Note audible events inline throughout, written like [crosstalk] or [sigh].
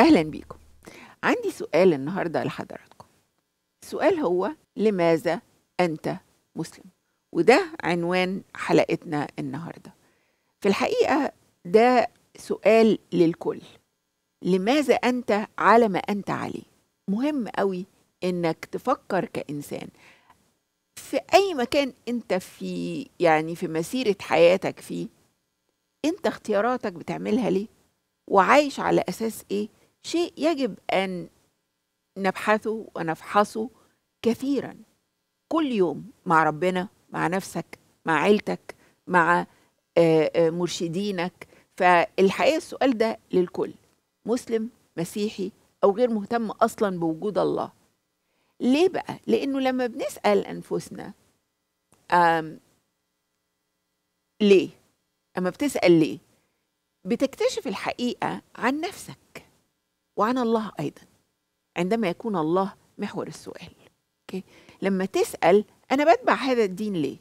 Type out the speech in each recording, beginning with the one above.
أهلا بيكم عندي سؤال النهاردة لحضراتكم السؤال هو لماذا أنت مسلم وده عنوان حلقتنا النهاردة في الحقيقة ده سؤال للكل لماذا أنت على ما أنت عليه مهم قوي إنك تفكر كإنسان في أي مكان أنت في يعني في مسيرة حياتك فيه أنت اختياراتك بتعملها ليه وعايش على أساس إيه شيء يجب أن نبحثه ونفحصه كثيرا كل يوم مع ربنا مع نفسك مع عيلتك مع آه، آه، مرشدينك فالحقيقة السؤال ده للكل مسلم مسيحي أو غير مهتم أصلا بوجود الله ليه بقى؟ لأنه لما بنسأل أنفسنا آم ليه؟ أما بتسأل ليه؟ بتكتشف الحقيقة عن نفسك وعن الله أيضا عندما يكون الله محور السؤال أوكي؟ لما تسأل أنا بتبع هذا الدين ليه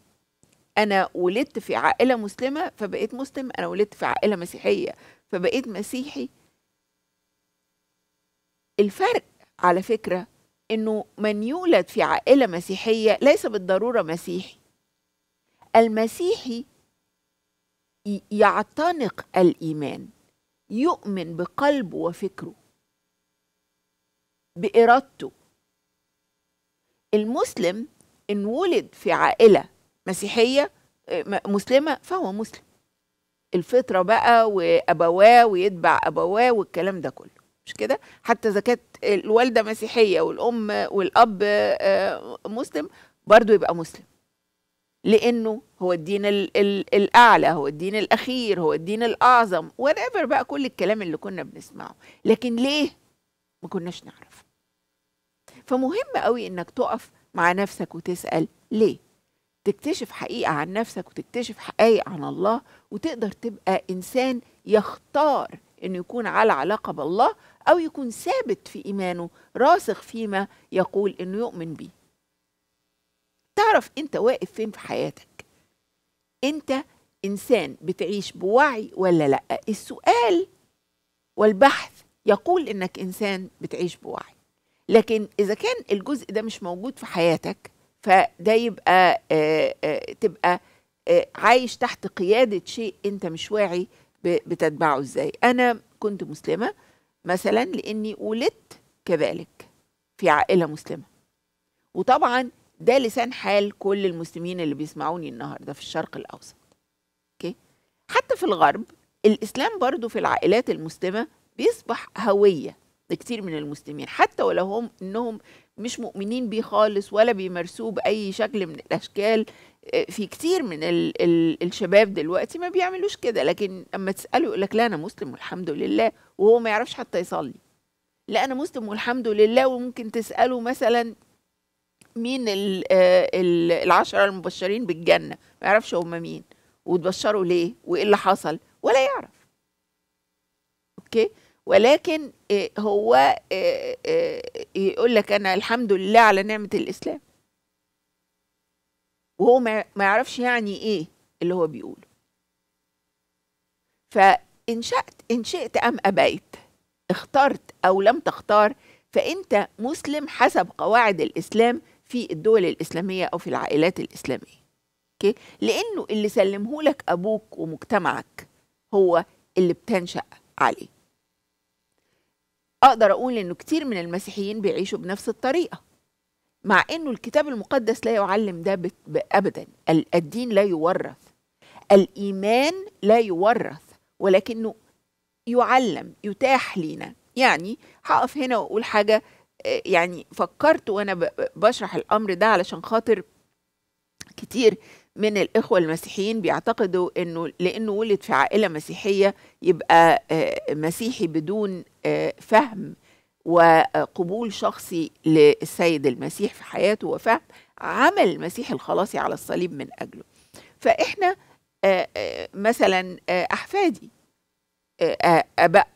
أنا ولدت في عائلة مسلمة فبقيت مسلم أنا ولدت في عائلة مسيحية فبقيت مسيحي الفرق على فكرة إنه من يولد في عائلة مسيحية ليس بالضرورة مسيحي المسيحي يعتنق الإيمان يؤمن بقلبه وفكره بإرادته المسلم إن ولد في عائلة مسيحية آه، مسلمة فهو مسلم الفطرة بقى وأبواه ويتبع أبواه والكلام ده كله مش كده حتى إذا كانت الوالدة مسيحية والأم والأب آه، مسلم برضو يبقى مسلم لأنه هو الدين الـ الـ الأعلى هو الدين الأخير هو الدين الأعظم whatever بقى كل الكلام اللي كنا بنسمعه لكن ليه ما كناش نعرف فمهم قوي انك تقف مع نفسك وتسال ليه تكتشف حقيقه عن نفسك وتكتشف حقائق عن الله وتقدر تبقى انسان يختار انه يكون على علاقه بالله او يكون ثابت في ايمانه راسخ فيما يقول انه يؤمن بيه تعرف انت واقف فين في حياتك انت انسان بتعيش بوعي ولا لا السؤال والبحث يقول انك انسان بتعيش بوعي لكن اذا كان الجزء ده مش موجود في حياتك فده يبقى آآ آه، آآ آه، تبقى آآ آه، عايش تحت قياده شيء انت مش واعي بتتبعه ازاي انا كنت مسلمه مثلا لاني ولدت كذلك في عائله مسلمه وطبعا ده لسان حال كل المسلمين اللي بيسمعوني النهارده في الشرق الاوسط اوكي حتى في الغرب الاسلام برضو في العائلات المسلمه بيصبح هويه كتير من المسلمين حتى ولو هم انهم مش مؤمنين بيه خالص ولا بيمارسوه باي شكل من الاشكال آه، في كتير من الـ الـ الشباب دلوقتي ما بيعملوش كده لكن اما تساله يقول لك لا انا مسلم والحمد لله وهو ما يعرفش حتى يصلي لا انا مسلم والحمد لله وممكن تساله مثلا مين الـ آه، الـ العشرة المبشرين بالجنة ما يعرفش هم مين وتبشروا ليه وايه اللي حصل ولا يعرف اوكي ولكن آه، هو آه، آه، يقول لك انا الحمد لله على نعمه الاسلام وهو ما يعرفش يعني ايه اللي هو بيقوله فان شئت ان شئت ام ابيت اخترت او لم تختار فانت مسلم حسب قواعد الاسلام في الدول الاسلاميه او في العائلات الاسلاميه اوكي لانه اللي سلمه لك ابوك ومجتمعك هو اللي بتنشا عليه اقدر اقول انه كتير من المسيحيين بيعيشوا بنفس الطريقه مع انه الكتاب المقدس لا يعلم ده ابدا الدين لا يورث الايمان لا يورث ولكنه يعلم يتاح لينا يعني هقف هنا واقول حاجه آه، يعني فكرت وانا بشرح الامر ده علشان خاطر كتير من الإخوة المسيحيين بيعتقدوا إنه لأنه ولد في عائلة مسيحية يبقى آه، مسيحي بدون آه، فهم وقبول شخصي للسيد المسيح في حياته وفهم عمل المسيح الخلاصي على الصليب من أجله فإحنا آه، مثلا أحفادي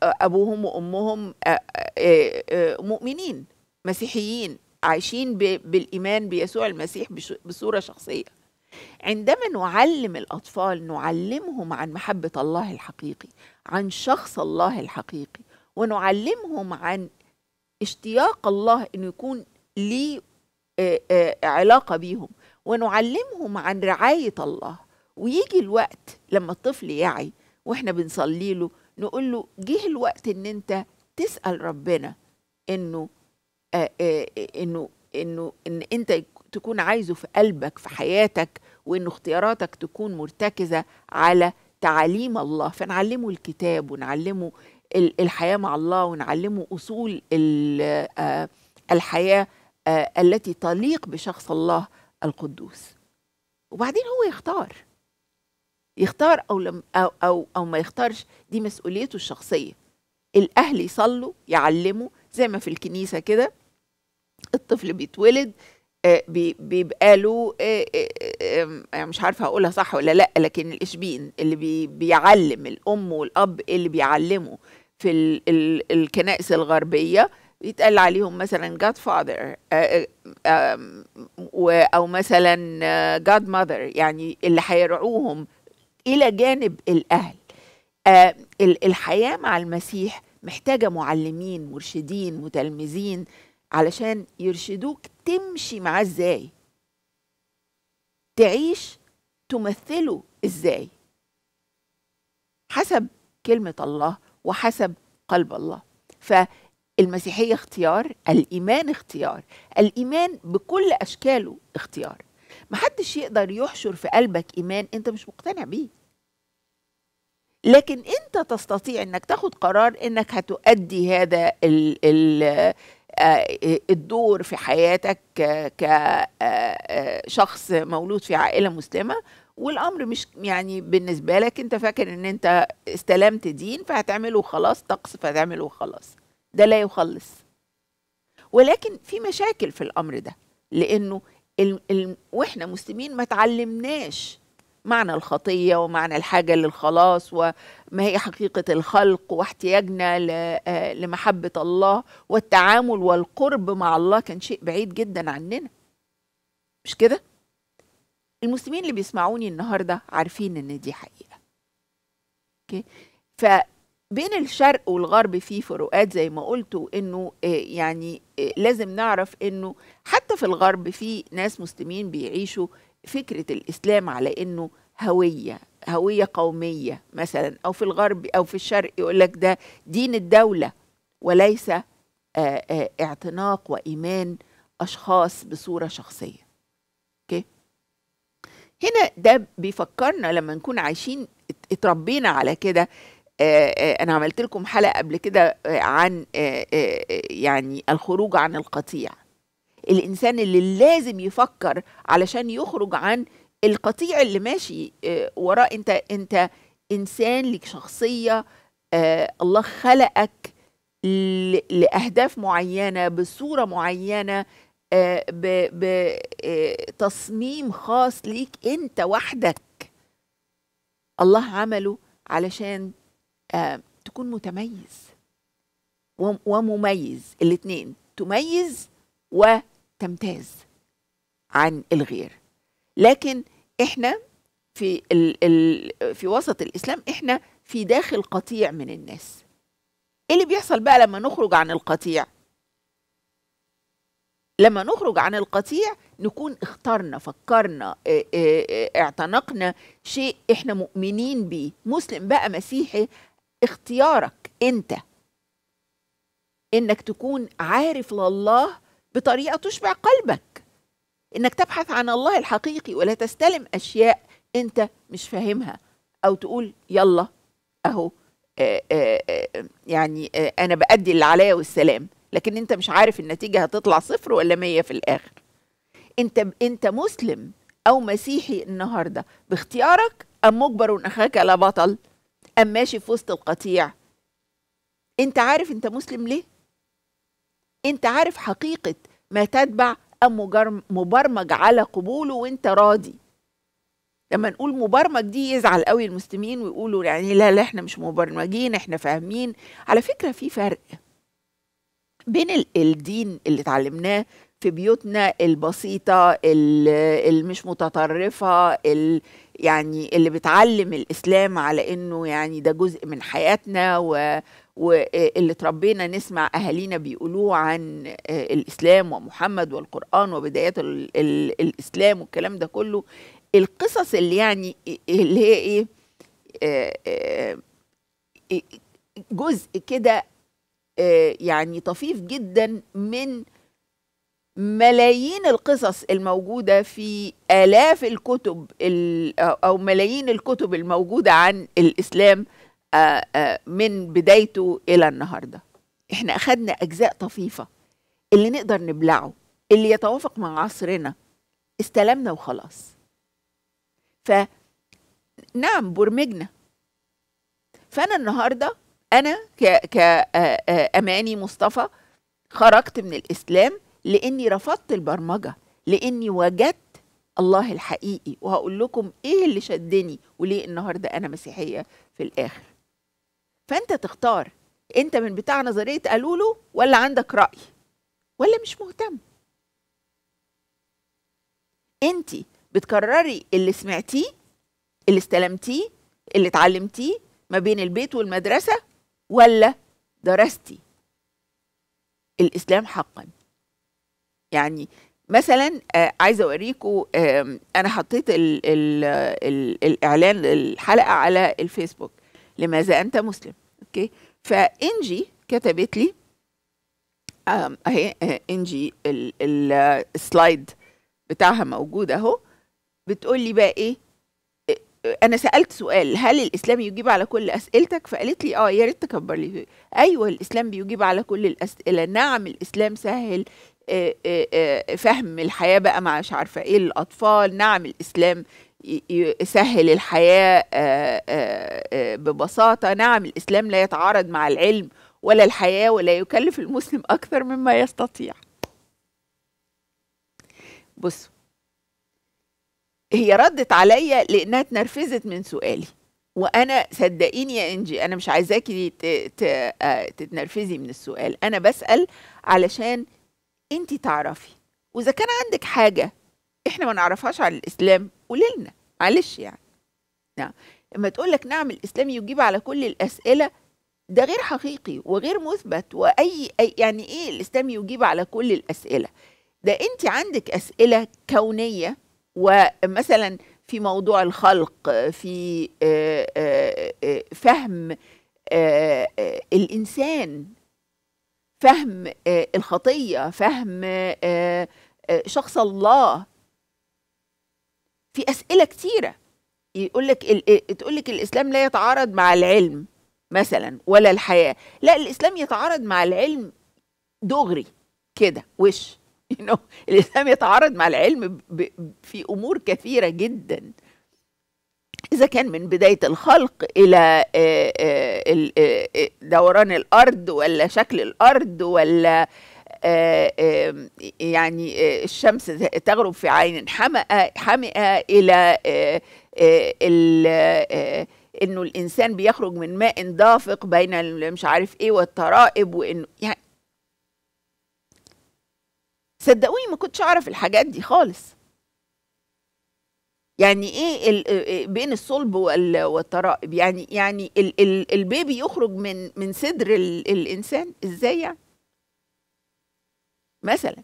أبوهم وأمهم مؤمنين مسيحيين عايشين بالإيمان بيسوع المسيح بصورة شخصية عندما نعلم الأطفال نعلمهم عن محبة الله الحقيقي عن شخص الله الحقيقي ونعلمهم عن اشتياق الله أنه يكون لي آه، آه، علاقة بيهم ونعلمهم عن رعاية الله ويجي الوقت لما الطفل يعي واحنا بنصلي له نقول له جه الوقت ان انت تسأل ربنا انه آه، انه انه ان انت تكون عايزه في قلبك في حياتك وان اختياراتك تكون مرتكزه على تعاليم الله فنعلمه الكتاب ونعلمه الحياه مع الله ونعلمه اصول آه، الحياه آه، التي تليق بشخص الله القدوس وبعدين هو يختار يختار او لم او او, أو ما يختارش دي مسؤوليته الشخصيه الاهل يصلوا يعلموا زي ما في الكنيسه كده الطفل بيتولد آه، بيبقى له آه، آه، مش عارفه هقولها صح ولا لا لكن الاشبين اللي بيعلم الام والاب اللي بيعلموا في ال ال الكنائس الغربيه يتقال عليهم مثلا جاد فاذر او مثلا جاد ماذر يعني اللي هيرعوهم الى جانب الاهل الحياه مع المسيح محتاجه معلمين مرشدين متلمذين علشان يرشدوك تمشي معاه ازاي تعيش تمثله ازاي حسب كلمة الله وحسب قلب الله فالمسيحية اختيار الإيمان اختيار الإيمان بكل أشكاله اختيار محدش يقدر يحشر في قلبك إيمان أنت مش مقتنع بيه لكن أنت تستطيع أنك تاخد قرار أنك هتؤدي هذا ال ال آه، الدور في حياتك كشخص آه، آه، مولود في عائله مسلمه والامر مش يعني بالنسبه لك انت فاكر ان انت استلمت دين فهتعمله وخلاص طقس فهتعمله وخلاص ده لا يخلص ولكن في مشاكل في الامر ده لانه ال... ال... واحنا مسلمين ما تعلمناش معنى الخطية ومعنى الحاجة للخلاص وما هي حقيقة الخلق واحتياجنا آه، لمحبة الله والتعامل والقرب مع الله كان شيء بعيد جدا عننا مش كده؟ المسلمين اللي بيسمعوني النهاردة عارفين إن دي حقيقة أوكي؟ فبين الشرق والغرب في فروقات زي ما قلتوا إنه آه، يعني آه، لازم نعرف إنه حتى في الغرب في ناس مسلمين بيعيشوا فكره الاسلام على انه هويه هويه قوميه مثلا او في الغرب او في الشرق يقول لك ده دين الدوله وليس آه، آه، اعتناق وايمان اشخاص بصوره شخصيه اوكي هنا ده بيفكرنا لما نكون عايشين اتربينا على كده آه، انا عملت لكم حلقه قبل كده عن يعني الخروج عن القطيع الانسان اللي لازم يفكر علشان يخرج عن القطيع اللي ماشي آه، وراه انت انت انسان لك شخصيه آه، الله خلقك لاهداف معينه بصوره معينه آه، بتصميم خاص ليك انت وحدك الله عمله علشان تكون متميز ومميز الاثنين تميز و تمتاز عن الغير لكن احنا في الـ الـ في وسط الاسلام احنا في داخل قطيع من الناس ايه اللي بيحصل بقى لما نخرج عن القطيع لما نخرج عن القطيع نكون اخترنا فكرنا اعتنقنا شيء احنا مؤمنين بيه مسلم بقى مسيحي اختيارك انت انك تكون عارف لله بطريقه تشبع قلبك انك تبحث عن الله الحقيقي ولا تستلم اشياء انت مش فاهمها او تقول يلا اهو آه، آه، آه، يعني انا بادي اللي عليا والسلام لكن انت مش عارف النتيجه هتطلع صفر ولا مية في الاخر انت انت مسلم او مسيحي النهارده باختيارك ام مجبر اخاك لا بطل ام ماشي في وسط القطيع انت عارف انت مسلم ليه انت عارف حقيقه ما تتبع ام مبرمج على قبوله وانت راضي لما نقول مبرمج دي يزعل قوي المسلمين ويقولوا يعني لا لا احنا مش مبرمجين احنا فاهمين على فكره في فرق بين الدين اللي اتعلمناه في بيوتنا البسيطة المش متطرفة يعني اللي بتعلم الإسلام على إنه يعني ده جزء من حياتنا و واللي تربينا نسمع اهالينا بيقولوه عن آه، الاسلام ومحمد والقران وبدايات الاسلام والكلام ده كله القصص اللي يعني اللي هي ايه آه، آه، جزء كده يعني طفيف جدا من ملايين القصص الموجودة في آلاف الكتب أو ملايين الكتب الموجودة عن الإسلام آه، آه، من بدايته الى النهارده احنا اخذنا اجزاء طفيفه اللي نقدر نبلعه اللي يتوافق مع عصرنا استلمنا وخلاص ف نعم برمجنا فانا النهارده انا آه، اماني مصطفى خرجت من الاسلام لاني رفضت البرمجه لاني وجدت الله الحقيقي وهقول لكم ايه اللي شدني وليه النهارده انا مسيحيه في الاخر فانت تختار انت من بتاع نظريه قالوا له ولا عندك راي ولا مش مهتم انت بتكرري اللي سمعتيه اللي استلمتيه اللي اتعلمتيه ما بين البيت والمدرسه ولا درستي الاسلام حقا يعني مثلا آه عايزه اوريكم آه انا حطيت الـ الـ الـ الاعلان الحلقه على الفيسبوك لماذا انت مسلم اوكي فانجي كتبت لي اهي آه، انجي السلايد بتاعها موجود اهو بتقول لي بقى ايه آه، انا سالت سؤال هل الاسلام يجيب على كل اسئلتك فقالت لي اه يا ريت تكبر لي ايوه الاسلام بيجيب على كل الاسئله نعم الاسلام سهل آه، فهم الحياه بقى مع مش عارفه ايه الاطفال نعم الاسلام يسهل الحياة ببساطة نعم الإسلام لا يتعارض مع العلم ولا الحياة ولا يكلف المسلم أكثر مما يستطيع بصوا هي ردت عليا لأنها اتنرفزت من سؤالي وأنا صدقيني يا إنجي أنا مش عايزاكي آه، تتنرفزي من السؤال أنا بسأل علشان أنت تعرفي وإذا كان عندك حاجة إحنا ما نعرفهاش عن الإسلام قولي لنا معلش يعني نعم لما تقول لك نعم الاسلام يجيب على كل الاسئله ده غير حقيقي وغير مثبت واي أي يعني ايه الاسلام يجيب على كل الاسئله ده انت عندك اسئله كونيه ومثلا في موضوع الخلق في آه، آه، آه، فهم الانسان فهم الخطيه فهم شخص الله في اسئله كتيره يقول لك آه، تقول لك الاسلام لا يتعارض مع العلم مثلا ولا الحياه لا الاسلام يتعارض مع العلم دغري كده وش [laughs] you know, الاسلام يتعارض مع العلم في امور كثيره جدا إذا كان من بداية الخلق إلى آه، آه، دوران الأرض ولا شكل الأرض ولا آه، آه، يعني آه، الشمس تغرب في عين حمئة حمئة إلى انه الانسان بيخرج من ماء دافق بين مش عارف ايه والترائب وانه يعني صدقوني ما كنتش اعرف الحاجات دي خالص يعني ايه بين الصلب والترائب يعني يعني البيبي يخرج من من صدر الانسان ازاي يعني مثلا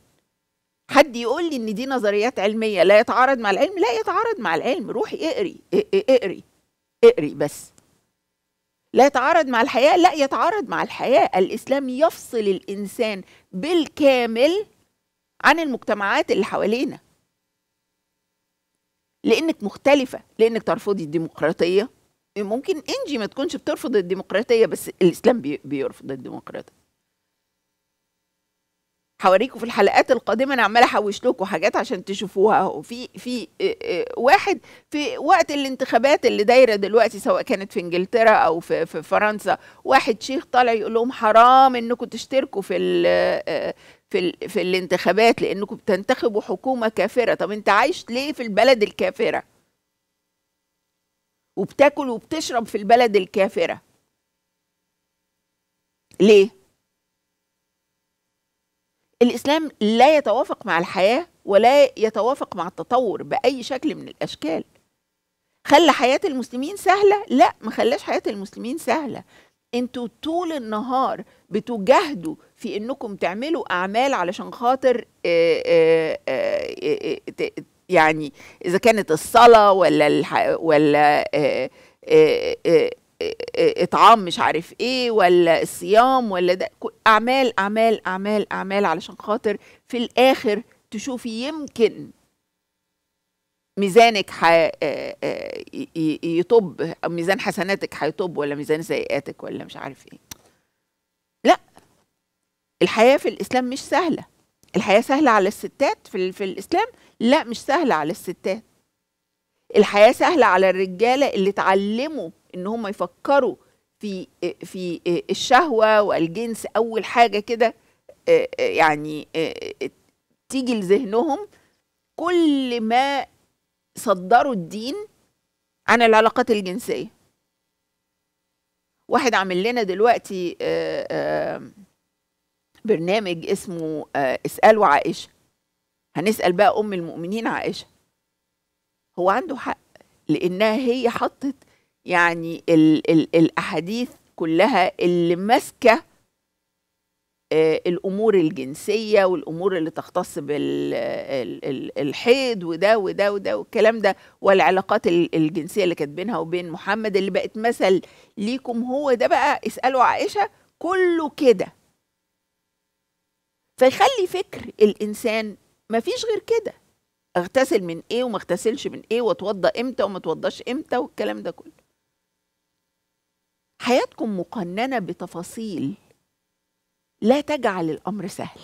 حد يقول لي ان دي نظريات علميه لا يتعارض مع العلم لا يتعارض مع العلم روحي اقري اقري اقري بس لا يتعارض مع الحياه لا يتعارض مع الحياه الاسلام يفصل الانسان بالكامل عن المجتمعات اللي حوالينا لانك مختلفه لانك ترفضي الديمقراطيه ممكن انجي ما تكونش بترفض الديمقراطيه بس الاسلام بيرفض الديمقراطيه هوريكم في الحلقات القادمه انا عماله احوش لكم حاجات عشان تشوفوها اهو في في آه، آه، واحد في وقت الانتخابات اللي دايره دلوقتي سواء كانت في انجلترا او في, في فرنسا واحد شيخ طالع يقول لهم حرام انكم تشتركوا في ال آه، في ال في الانتخابات لانكم بتنتخبوا حكومه كافره طب انت عايش ليه في البلد الكافره وبتاكل وبتشرب في البلد الكافره ليه الإسلام لا يتوافق مع الحياة ولا يتوافق مع التطور بأي شكل من الأشكال خلى حياة المسلمين سهلة؟ لا ما خلاش حياة المسلمين سهلة انتوا طول النهار بتجاهدوا في انكم تعملوا اعمال علشان خاطر آه، آه، آه، يعني اذا كانت الصلاه ولا ولا اطعام مش عارف ايه ولا الصيام ولا ده اعمال اعمال اعمال اعمال علشان خاطر في الاخر تشوفي يمكن ميزانك ح... آه، آه، يطب ميزان حسناتك هيطب ولا ميزان سيئاتك ولا مش عارف ايه لا الحياه في الاسلام مش سهله الحياه سهله على الستات في, في الاسلام لا مش سهله على الستات الحياه سهله على الرجاله اللي اتعلموا ان هم يفكروا في في الشهوه والجنس اول حاجه كده آه، آه، يعني آه، تيجي لذهنهم كل ما صدروا الدين عن العلاقات الجنسيه واحد عامل لنا دلوقتي برنامج اسمه اسالوا عائشه هنسال بقى ام المؤمنين عائشه هو عنده حق لانها هي حطت يعني ال ال الأحاديث كلها اللي ماسكة آه، الأمور الجنسية والأمور اللي تختص بالحيض وده وده وده والكلام ده والعلاقات الجنسية اللي كانت بينها وبين محمد اللي بقت مثل ليكم هو ده بقى اسألوا عائشة كله كده فيخلي فكر الإنسان ما فيش غير كده اغتسل من ايه وما اغتسلش من ايه واتوضى امتى وما اتوضاش امتى والكلام ده كله حياتكم مقننة بتفاصيل لا تجعل الأمر سهل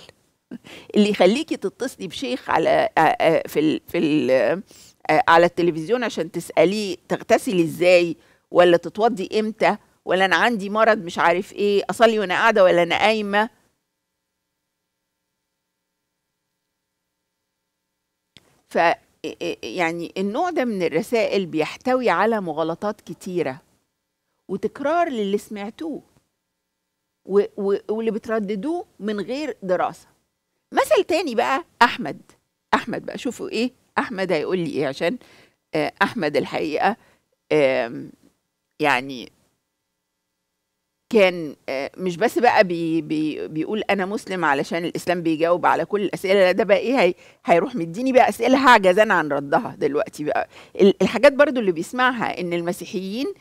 [laughs] اللي يخليكي تتصلي بشيخ على آه، آه، في الـ في الـ آه، على التلفزيون عشان تسأليه تغتسلي ازاي ولا تتوضي امتى ولا انا عندي مرض مش عارف ايه اصلي وانا قاعده ولا انا قايمه ف يعني النوع ده من الرسائل بيحتوي على مغالطات كتيره وتكرار للي سمعتوه و و واللي بترددوه من غير دراسه مثل تاني بقى احمد احمد بقى شوفوا ايه احمد هيقول لي ايه عشان آه، احمد الحقيقه يعني كان آه، مش بس بقى بي بي بيقول انا مسلم علشان الاسلام بيجاوب على كل الاسئله لا ده بقى ايه هي هيروح مديني بقى اسئله هعجز انا عن ردها دلوقتي بقى الحاجات برضو اللي بيسمعها ان المسيحيين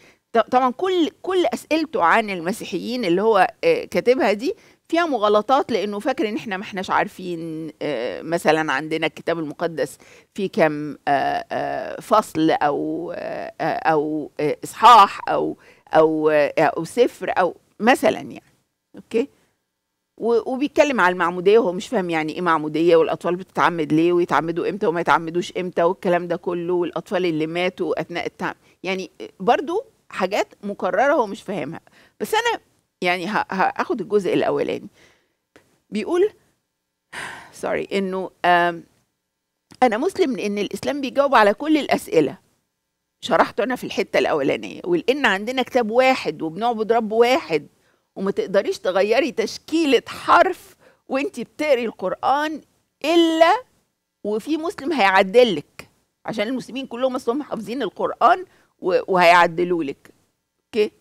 طبعا كل كل اسئلته عن المسيحيين اللي هو آه، كاتبها دي فيها مغالطات لانه فاكر ان احنا ما احناش عارفين آه، مثلا عندنا الكتاب المقدس في كم آه، فصل او او اصحاح او او او سفر او مثلا يعني اوكي وبيتكلم على المعموديه وهو مش فاهم يعني ايه معموديه والاطفال بتتعمد ليه ويتعمدوا امتى وما يتعمدوش امتى والكلام ده كله والاطفال اللي ماتوا اثناء التعمد يعني برضو حاجات مكرره هو مش فاهمها بس انا يعني هاخد الجزء الاولاني بيقول سوري انه انا مسلم لان الاسلام بيجاوب على كل الاسئله شرحته انا في الحته الاولانيه ولان عندنا كتاب واحد وبنعبد رب واحد وما تقدريش تغيري تشكيله حرف وانت بتقري القران الا وفي مسلم هيعدلك عشان المسلمين كلهم اصلهم حافظين القران وهيعدلوا لك اوكي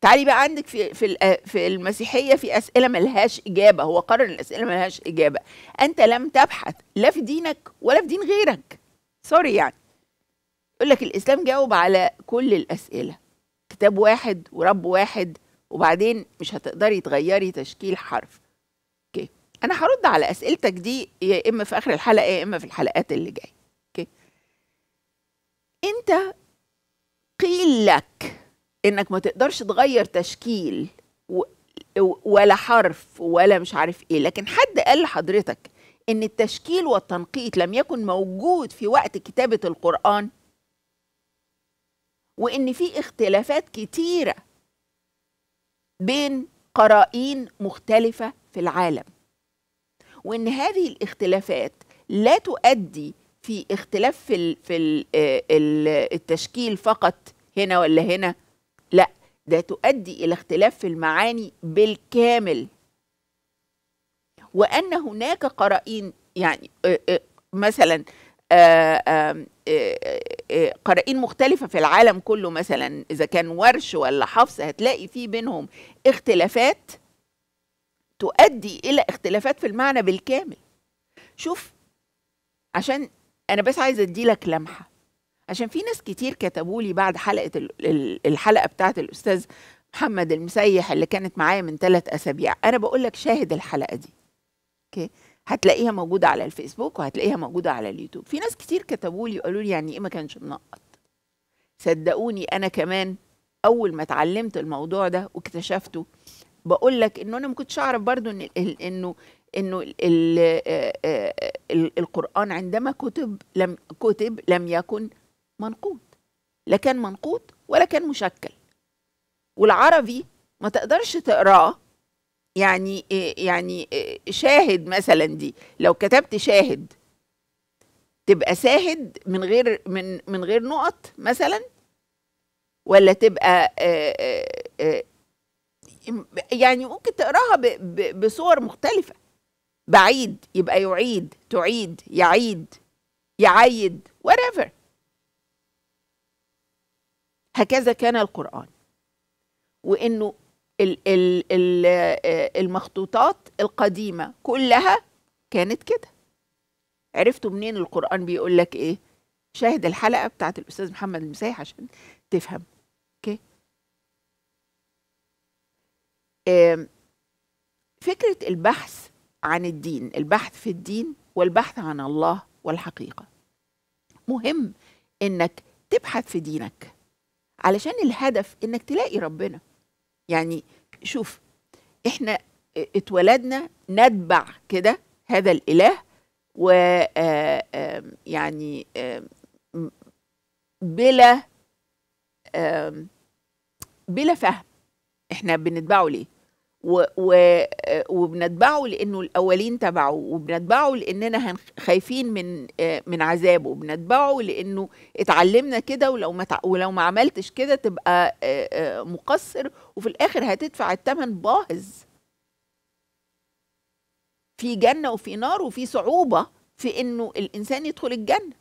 تعالي بقى عندك في في في المسيحيه في اسئله ملهاش اجابه هو قرر الاسئله ملهاش اجابه انت لم تبحث لا في دينك ولا في دين غيرك سوري يعني يقول لك الاسلام جاوب على كل الاسئله كتاب واحد ورب واحد وبعدين مش هتقدري تغيري تشكيل حرف اوكي انا هرد على اسئلتك دي يا اما في اخر الحلقه يا اما في الحلقات اللي جايه اوكي انت قيل لك انك ما تقدرش تغير تشكيل ولا حرف ولا مش عارف ايه لكن حد قال لحضرتك ان التشكيل والتنقيط لم يكن موجود في وقت كتابه القران وان في اختلافات كتيره بين قرائين مختلفه في العالم وان هذه الاختلافات لا تؤدي في اختلاف في في آه، التشكيل فقط هنا ولا هنا لا ده تؤدي الى اختلاف في المعاني بالكامل وان هناك قرائن يعني آه، آه، مثلا قرائن مختلفة في العالم كله مثلا إذا كان ورش ولا حفص هتلاقي في بينهم اختلافات تؤدي إلى اختلافات في المعنى بالكامل شوف عشان انا بس عايزه اديلك لمحه عشان في ناس كتير كتبوا لي بعد حلقه الحلقه بتاعت الاستاذ محمد المسيح اللي كانت معايا من ثلاث اسابيع انا بقول لك شاهد الحلقه دي اوكي هتلاقيها موجوده على الفيسبوك وهتلاقيها موجوده على اليوتيوب في ناس كتير كتبوا لي وقالوا لي يعني ايه ما كانش منقط صدقوني انا كمان اول ما اتعلمت الموضوع ده واكتشفته بقول لك انه انا ما كنتش اعرف برضو ان انه انه آه، آه، القران عندما كتب لم كتب لم يكن منقوط لا كان منقوط ولا كان مشكل والعربي ما تقدرش تقراه يعني آه، يعني شاهد مثلا دي لو كتبت شاهد تبقى ساهد من غير من من غير نقط مثلا ولا تبقى يعني ممكن تقراها بصور مختلفه بعيد يبقى يعيد تعيد يعيد يعيد whatever هكذا كان القرآن وإنه الـ الـ الـ المخطوطات القديمة كلها كانت كده عرفتوا منين القرآن بيقول لك إيه شاهد الحلقة بتاعت الأستاذ محمد المسيح عشان تفهم أوكي فكرة البحث عن الدين البحث في الدين والبحث عن الله والحقيقه مهم انك تبحث في دينك علشان الهدف انك تلاقي ربنا يعني شوف احنا اتولدنا نتبع كده هذا الاله و آه، يعني بلا بلا فهم احنا بنتبعه ليه و و وبنتبعه لانه الاولين تبعه وبنتبعه لاننا خايفين من من عذابه وبنتبعه لانه اتعلمنا كده ولو ما ولو ما عملتش كده تبقى مقصر وفي الاخر هتدفع الثمن باهظ في جنه وفي نار وفي صعوبه في انه الانسان يدخل الجنه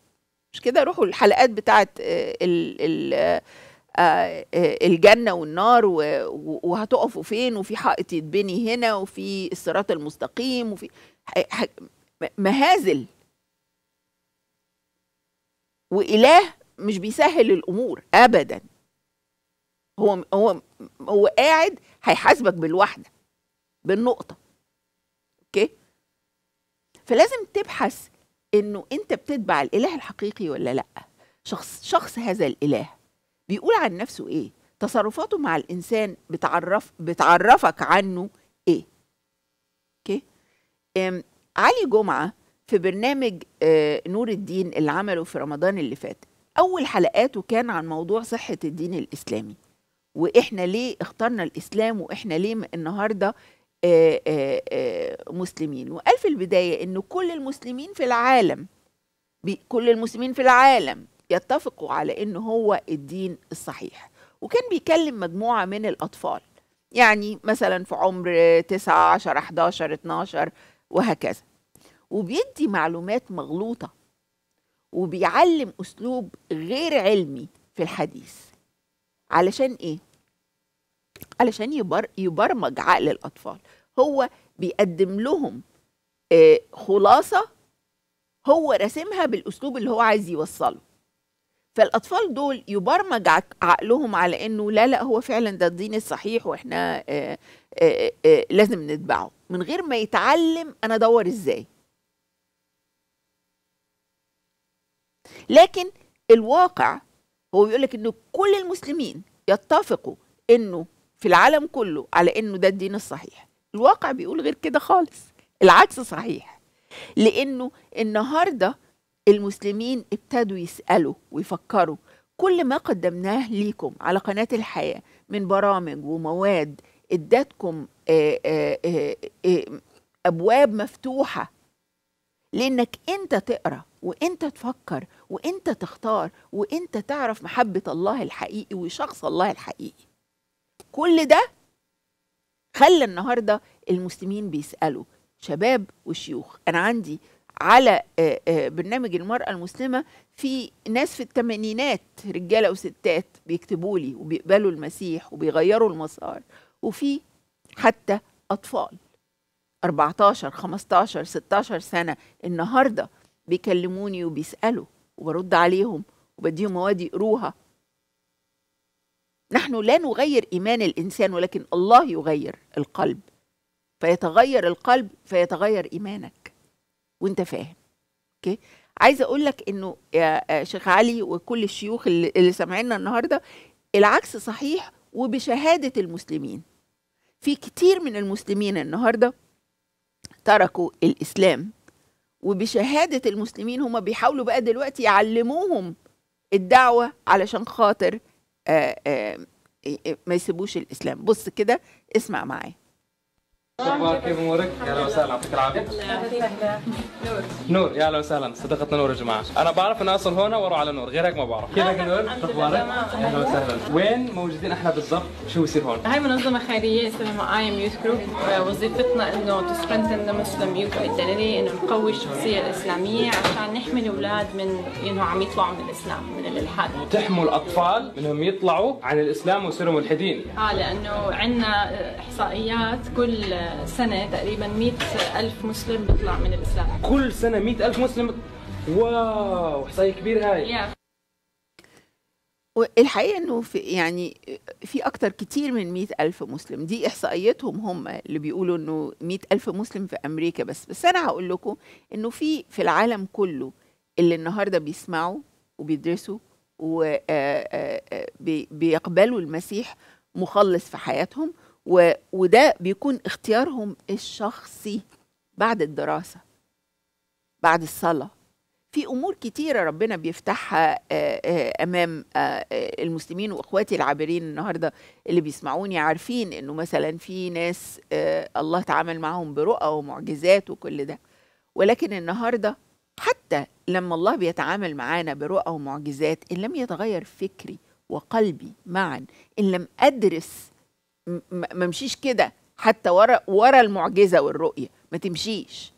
مش كده روحوا الحلقات بتاعت ال ال آه، آه، الجنه والنار وهتقفوا فين وفي حائط يتبني هنا وفي الصراط المستقيم وفي مهازل واله مش بيسهل الامور ابدا هو هو هو قاعد هيحاسبك بالواحده بالنقطه اوكي فلازم تبحث انه انت بتتبع الاله الحقيقي ولا لا شخص شخص هذا الاله بيقول عن نفسه ايه تصرفاته مع الانسان بتعرف بتعرفك عنه ايه اوكي علي جمعه في برنامج آه، نور الدين اللي عمله في رمضان اللي فات اول حلقاته كان عن موضوع صحه الدين الاسلامي واحنا ليه اخترنا الاسلام واحنا ليه النهارده آآ آه، آآ آه، مسلمين وقال في البدايه ان كل المسلمين في العالم كل المسلمين في العالم يتفقوا على إن هو الدين الصحيح وكان بيكلم مجموعة من الأطفال يعني مثلا في عمر 9 10 11 12 وهكذا وبيدي معلومات مغلوطة وبيعلم أسلوب غير علمي في الحديث علشان إيه؟ علشان يبر يبرمج عقل الأطفال هو بيقدم لهم آه، خلاصة هو راسمها بالأسلوب اللي هو عايز يوصله فالاطفال دول يبرمج عقلهم على انه لا لا هو فعلا ده الدين الصحيح واحنا آآ آه، آآ آه، آآ آه، لازم نتبعه من غير ما يتعلم انا ادور ازاي لكن الواقع هو بيقول لك انه كل المسلمين يتفقوا انه في العالم كله على انه ده الدين الصحيح الواقع بيقول غير كده خالص العكس صحيح لانه النهارده المسلمين ابتدوا يسألوا ويفكروا كل ما قدمناه ليكم على قناة الحياة من برامج ومواد ادتكم آه، آه، آه، أبواب مفتوحة لأنك أنت تقرأ وأنت تفكر وأنت تختار وأنت تعرف محبة الله الحقيقي وشخص الله الحقيقي كل ده خلى النهاردة المسلمين بيسألوا شباب وشيوخ أنا عندي على آه، آه، برنامج المرأة المسلمة في ناس في الثمانينات رجالة وستات بيكتبوا لي وبيقبلوا المسيح وبيغيروا المسار وفي حتى أطفال 14 15 16 سنة النهاردة بيكلموني وبيسألوا وبرد عليهم وبديهم مواد يقروها نحن لا نغير إيمان الإنسان ولكن الله يغير القلب فيتغير القلب فيتغير إيمانك وانت فاهم اوكي عايزه اقول لك انه يا آه، آه، شيخ علي وكل الشيوخ اللي, اللي سامعينا النهارده العكس صحيح وبشهاده المسلمين في كتير من المسلمين النهارده تركوا الاسلام وبشهاده المسلمين هم بيحاولوا بقى دلوقتي يعلموهم الدعوه علشان خاطر آآ آه، آآ ما يسيبوش الاسلام بص كده اسمع معايا اخبارك كيف امورك؟ اهلا وسهلا يعطيك العافيه. نور نور يا اهلا وسهلا صديقتنا نور يا جماعه، انا بعرف ان اصل هنا واروح على نور، غيرك ما بعرف. كيفك نور؟ اخبارك؟ اهلا وسهلا. وين موجودين احنا بالضبط؟ شو بصير هون؟ هاي منظمه خيريه اسمها اي ام يوث جروب، وظيفتنا انه تو سترينثن ذا مسلم يوث ايدنتي، انه نقوي الشخصيه الاسلاميه عشان نحمي الاولاد من انه عم يطلعوا من الاسلام من الالحاد. تحموا الاطفال انهم يطلعوا عن الاسلام ويصيروا ملحدين. اه لانه عندنا احصائيات كل سنة تقريبا مئة ألف مسلم بيطلع من الإسلام كل سنة مئة ألف مسلم واو احصائيه كبير هاي yeah. الحقيقة أنه في يعني في أكتر كتير من مئة ألف مسلم دي إحصائيتهم هم اللي بيقولوا أنه مئة ألف مسلم في أمريكا بس بس أنا هقول لكم أنه في في العالم كله اللي النهاردة بيسمعوا وبيدرسوا وبيقبلوا آه، آه، آه، المسيح مخلص في حياتهم و... وده بيكون اختيارهم الشخصي بعد الدراسة بعد الصلاة في أمور كتيرة ربنا بيفتحها أمام المسلمين وإخواتي العابرين النهاردة اللي بيسمعوني عارفين إنه مثلا في ناس الله تعامل معهم برؤى ومعجزات وكل ده ولكن النهاردة حتى لما الله بيتعامل معانا برؤى ومعجزات إن لم يتغير فكري وقلبي معا إن لم أدرس ما امشيش كده حتى ورا ورا المعجزه والرؤيه ما تمشيش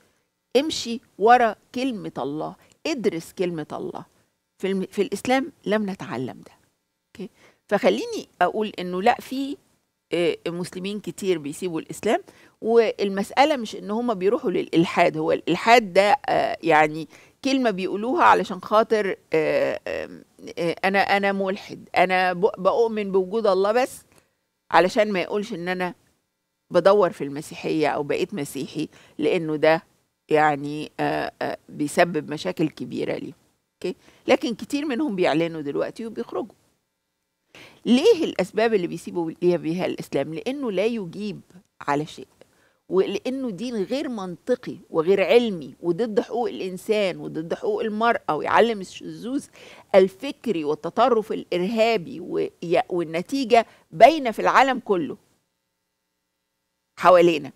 امشي ورا كلمه الله ادرس كلمه الله في الم... في الاسلام لم نتعلم ده اوكي فخليني اقول انه لا في آه، مسلمين كتير بيسيبوا الاسلام والمساله مش ان هم بيروحوا للالحاد هو الالحاد ده آه، يعني كلمه بيقولوها علشان خاطر آه، انا انا ملحد انا بؤمن بوجود الله بس علشان ما يقولش ان انا بدور في المسيحيه او بقيت مسيحي لانه ده يعني آآ آه، آآ آه، بيسبب مشاكل كبيره لي اوكي لكن كتير منهم بيعلنوا دلوقتي وبيخرجوا ليه الاسباب اللي بيسيبوا ليها بيها الاسلام لانه لا يجيب على شيء ولانه دين غير منطقي وغير علمي وضد حقوق الانسان وضد حقوق المراه ويعلم الشذوذ الفكري والتطرف الارهابي والنتيجه باينه في العالم كله حوالينا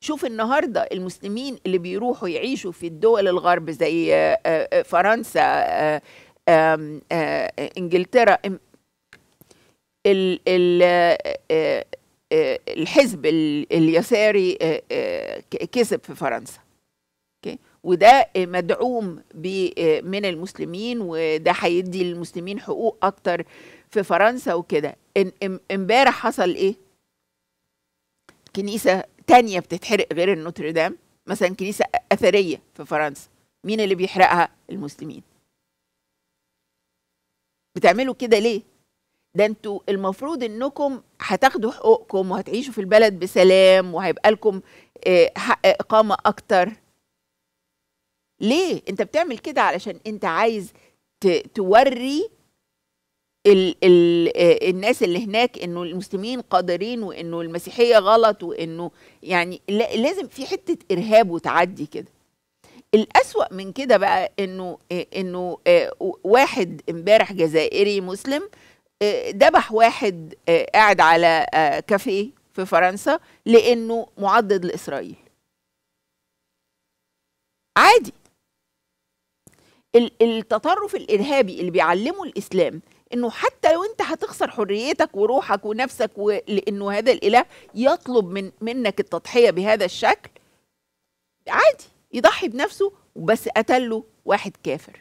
شوف النهارده المسلمين اللي بيروحوا يعيشوا في الدول الغرب زي فرنسا انجلترا ال ال آه، الحزب اليساري آه، آه، كسب في فرنسا وده مدعوم من المسلمين وده هيدي للمسلمين حقوق اكتر في فرنسا وكده امبارح حصل ايه كنيسه تانية بتتحرق غير النوتردام مثلا كنيسه اثريه في فرنسا مين اللي بيحرقها المسلمين بتعملوا كده ليه ده انتوا المفروض انكم هتاخدوا حقوقكم وهتعيشوا في البلد بسلام وهيبقى لكم آه، حق اقامه اكتر ليه انت بتعمل كده علشان انت عايز توري الـ الـ آه، الناس اللي هناك انه المسلمين قادرين وانه المسيحيه غلط وانه يعني لازم في حته ارهاب وتعدي كده الأسوأ من كده بقى انه آه، انه واحد امبارح جزائري مسلم دبح آه، واحد آه، قاعد على آه، كافيه في فرنسا لانه معضد لاسرائيل عادي التطرف الارهابي اللي بيعلمه الاسلام انه حتى لو انت هتخسر حريتك وروحك ونفسك لانه هذا الاله يطلب من منك التضحيه بهذا الشكل عادي يضحي بنفسه بس قتله واحد كافر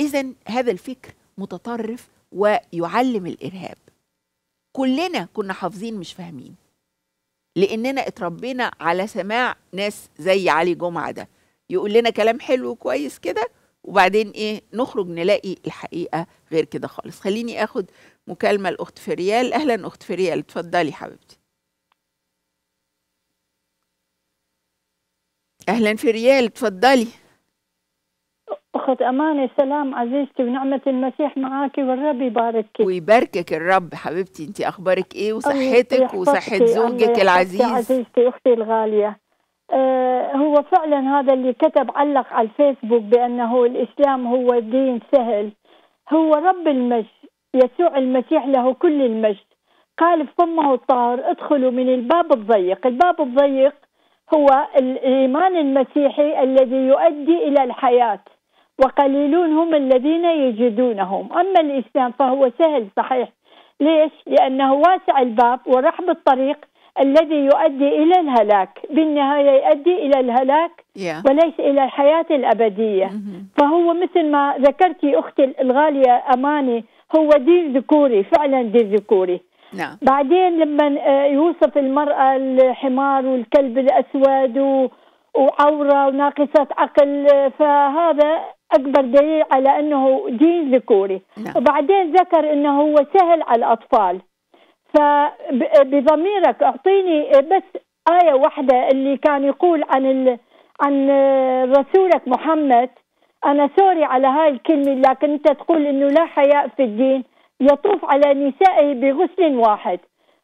اذا هذا الفكر متطرف ويعلم الارهاب كلنا كنا حافظين مش فاهمين لاننا اتربينا على سماع ناس زي علي جمعه ده يقول لنا كلام حلو كويس كده وبعدين ايه نخرج نلاقي الحقيقه غير كده خالص خليني اخد مكالمه لاخت فريال اهلا اخت فريال اتفضلي حبيبتي اهلا فريال اتفضلي أخت أمانة سلام عزيزتي ونعمة المسيح معاكي والرب يباركك ويباركك الرب حبيبتي أنت أخبارك إيه وصحتك وصحة زوجك العزيز عزيزتي أختي الغالية آه هو فعلا هذا اللي كتب علق على الفيسبوك بأنه الإسلام هو دين سهل هو رب المجد يسوع المسيح له كل المجد قال في فمه الطاهر ادخلوا من الباب الضيق الباب الضيق هو الإيمان المسيحي الذي يؤدي إلى الحياة وقليلون هم الذين يجدونهم أما الإسلام فهو سهل صحيح ليش؟ لأنه واسع الباب ورحب الطريق الذي يؤدي إلى الهلاك بالنهاية يؤدي إلى الهلاك yeah. وليس إلى الحياة الأبدية mm-hmm. فهو مثل ما ذكرتي أختي الغالية أماني هو دين ذكوري فعلا دين ذكوري نعم. No. بعدين لما آه، يوصف المرأة الحمار والكلب الأسود وعورة وناقصة عقل آه، فهذا اكبر دليل على انه دين ذكوري نعم. وبعدين ذكر انه هو سهل على الاطفال فبضميرك اعطيني بس ايه واحده اللي كان يقول عن ال... عن رسولك محمد انا سوري على هاي الكلمه لكن انت تقول انه لا حياء في الدين يطوف على نسائه بغسل واحد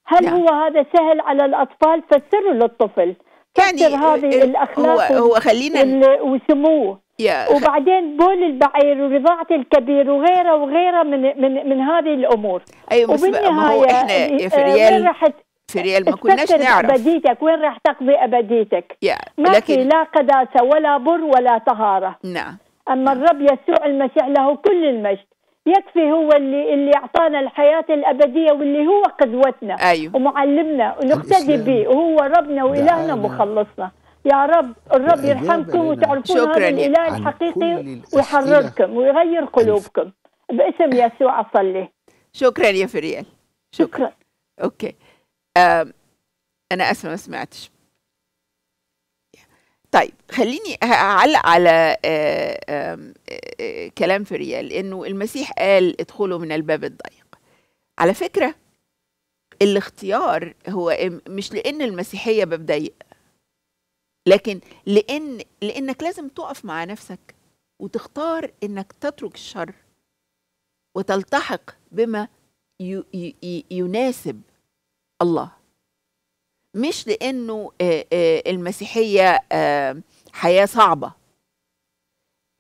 هل نعم. هو هذا سهل على الاطفال فسروا للطفل يعني هذه الاخلاق هو, هو خلينا وسموه yeah. وبعدين بول البعير ورضاعة الكبير وغيره وغيره من من من هذه الامور ايوه بس ما هو احنا إيه، في ريال في ريال ما كناش نعرف ابديتك وين راح تقضي ابديتك yeah. ما لكن... في لا قداسه ولا بر ولا طهاره نعم اما نعم. الرب يسوع المسيح له كل المجد يكفي هو اللي اللي اعطانا الحياه الابديه واللي هو قدوتنا أيوه. ومعلمنا ونقتدي به وهو ربنا والهنا ومخلصنا يا رب الرب يرحمكم وتعرفون هذا الاله الحقيقي ويحرركم ويغير قلوبكم باسم يسوع اصلي شكرا يا فريال شكرا, شكرا. اوكي انا اسفه ما سمعتش طيب خليني اعلق على كلام فريال انه المسيح قال ادخلوا من الباب الضيق على فكره الاختيار هو مش لان المسيحيه باب ضيق لكن لان لانك لازم تقف مع نفسك وتختار انك تترك الشر وتلتحق بما يناسب الله مش لانه المسيحيه حياه صعبه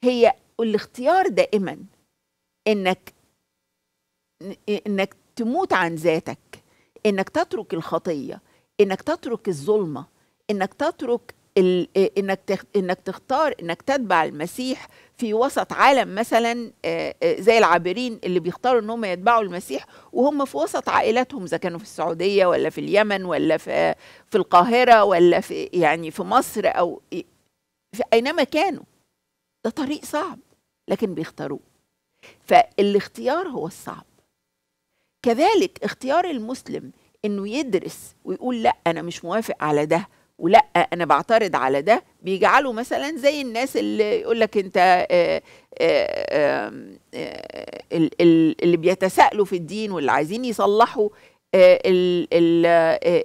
هي الاختيار دائما انك انك تموت عن ذاتك انك تترك الخطيه انك تترك الظلمه انك تترك آه، انك انك تختار انك تتبع المسيح في وسط عالم مثلا آه، آه، زي العابرين اللي بيختاروا ان هم يتبعوا المسيح وهم في وسط عائلاتهم اذا كانوا في السعوديه ولا في اليمن ولا في في القاهره ولا في يعني في مصر او في اينما كانوا ده طريق صعب لكن بيختاروه فالاختيار هو الصعب كذلك اختيار المسلم انه يدرس ويقول لا انا مش موافق على ده ولا انا بعترض على ده بيجعله مثلا زي الناس اللي يقول لك انت آه، آه، آه، اللي بيتساءلوا في الدين واللي عايزين يصلحوا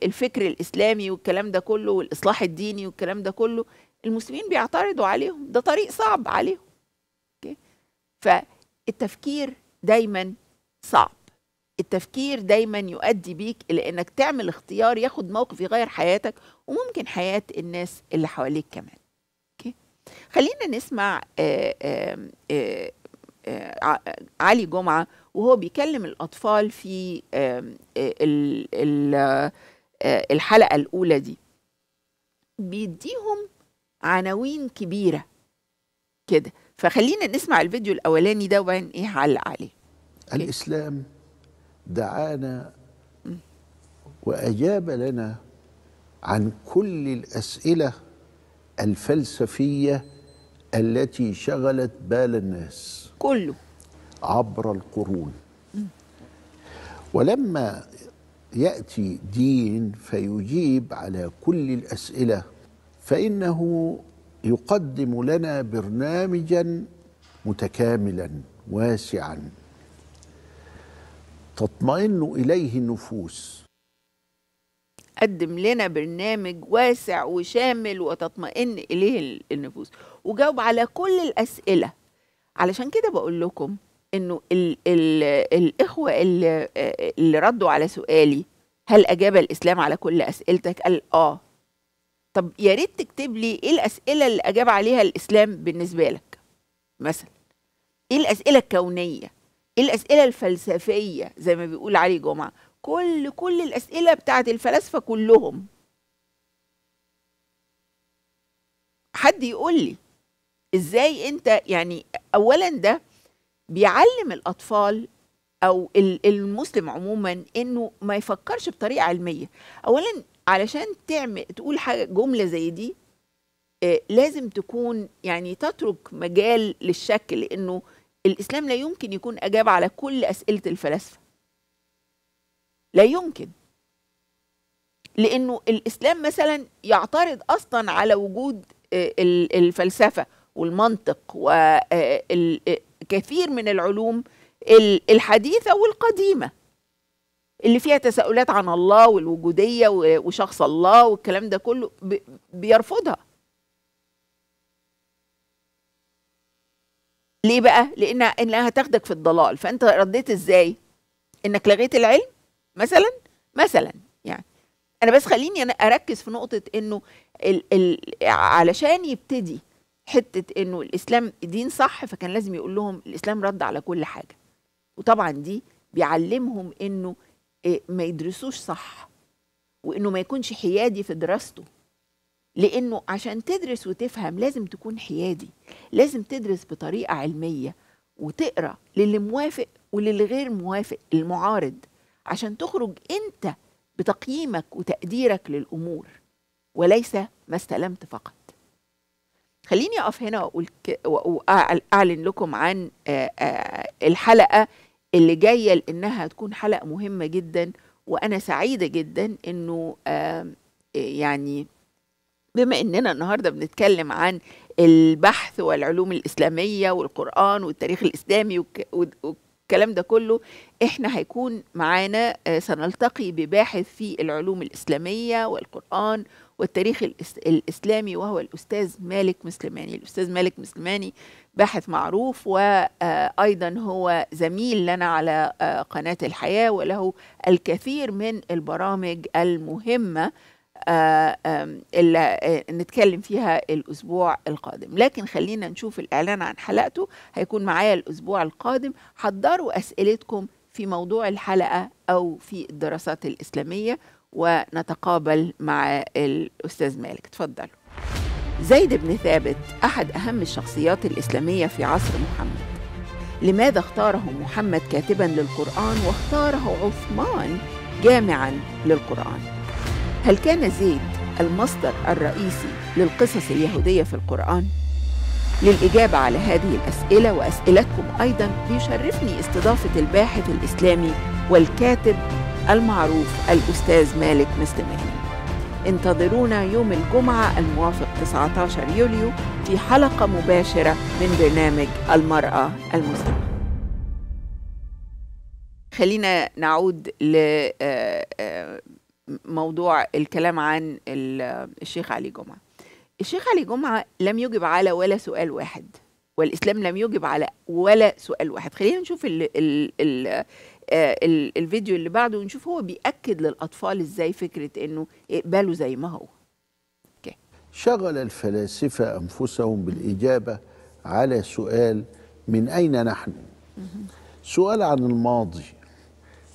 الفكر الاسلامي والكلام ده كله والاصلاح الديني والكلام ده كله المسلمين بيعترضوا عليهم ده طريق صعب عليهم فالتفكير دايما صعب التفكير دايما يؤدي بيك الى انك تعمل اختيار ياخد موقف يغير حياتك وممكن حياة الناس اللي حواليك كمان أوكي خلينا نسمع آآ آه، آآ آه، آآ آه، علي جمعة وهو بيكلم الأطفال في الحلقة الأولى دي بيديهم عناوين كبيرة كده فخلينا نسمع الفيديو الأولاني ده وبعدين إيه هعلق عليه الإسلام دعانا وأجاب لنا عن كل الاسئله الفلسفيه التي شغلت بال الناس كله عبر القرون ولما ياتي دين فيجيب على كل الاسئله فانه يقدم لنا برنامجا متكاملا واسعا تطمئن اليه النفوس قدم لنا برنامج واسع وشامل وتطمئن إليه النفوس وجاوب على كل الأسئلة علشان كده بقول لكم إنه الـ الـ الإخوة اللي, اللي ردوا على سؤالي هل أجاب الإسلام على كل أسئلتك؟ قال آه طب يا ريت تكتب لي إيه الأسئلة اللي أجاب عليها الإسلام بالنسبة لك مثلا إيه الأسئلة الكونية؟ إيه الأسئلة الفلسفية زي ما بيقول علي جمعة كل كل الأسئلة بتاعت الفلاسفة كلهم حد يقول لي ازاي انت يعني اولا ده بيعلم الاطفال او المسلم عموما انه ما يفكرش بطريقه علميه اولا علشان تعمل تقول حاجه جمله زي دي آه، لازم تكون يعني تترك مجال للشك لانه الاسلام لا يمكن يكون اجاب على كل اسئله الفلاسفه لا يمكن لانه الاسلام مثلا يعترض اصلا على وجود آه، الفلسفه والمنطق وكثير آه، آه، من العلوم الحديثه والقديمه اللي فيها تساؤلات عن الله والوجوديه وشخص الله والكلام ده كله بيرفضها ليه بقى لانها انها هتاخدك في الضلال فانت رديت ازاي انك لغيت العلم مثلا مثلا يعني انا بس خليني انا اركز في نقطه انه ال ال علشان يبتدي حته انه الاسلام دين صح فكان لازم يقول لهم الاسلام رد على كل حاجه وطبعا دي بيعلمهم انه آه، ما يدرسوش صح وانه ما يكونش حيادي في دراسته لانه عشان تدرس وتفهم لازم تكون حيادي لازم تدرس بطريقه علميه وتقرا للي موافق وللي غير موافق المعارض عشان تخرج انت بتقييمك وتقديرك للامور وليس ما استلمت فقط خليني اقف هنا واقول واعلن لكم عن الحلقه اللي جايه لانها تكون حلقه مهمه جدا وانا سعيده جدا انه يعني بما اننا النهارده بنتكلم عن البحث والعلوم الاسلاميه والقران والتاريخ الاسلامي الكلام ده كله احنا هيكون معانا آه، سنلتقي بباحث في العلوم الإسلامية والقرآن والتاريخ الإسلامي وهو الأستاذ مالك مسلماني الأستاذ مالك مسلماني باحث معروف وأيضا آه، هو زميل لنا على آه، قناة الحياة وله الكثير من البرامج المهمة آه، اللي آه، نتكلم فيها الأسبوع القادم لكن خلينا نشوف الإعلان عن حلقته هيكون معايا الأسبوع القادم حضروا أسئلتكم في موضوع الحلقة أو في الدراسات الإسلامية ونتقابل مع الأستاذ مالك تفضل زيد بن ثابت أحد أهم الشخصيات الإسلامية في عصر محمد لماذا اختاره محمد كاتبا للقرآن واختاره عثمان جامعا للقرآن هل كان زيد المصدر الرئيسي للقصص اليهودية في القرآن؟ للإجابة على هذه الأسئلة وأسئلتكم أيضا بيشرفني استضافة الباحث الإسلامي والكاتب المعروف الأستاذ مالك مستماني انتظرونا يوم الجمعة الموافق 19 يوليو في حلقة مباشرة من برنامج المرأة المسلمة خلينا نعود ل آه، آه، موضوع الكلام عن الشيخ علي جمعه الشيخ علي جمعه لم يجب على ولا سؤال واحد والاسلام لم يجب على ولا سؤال واحد خلينا نشوف الـ الـ الـ آه، الـ الفيديو اللي بعده ونشوف هو بيأكد للأطفال إزاي فكرة إنه يقبلوا زي ما هو شغل الفلاسفة أنفسهم بالإجابة على سؤال من أين نحن سؤال عن الماضي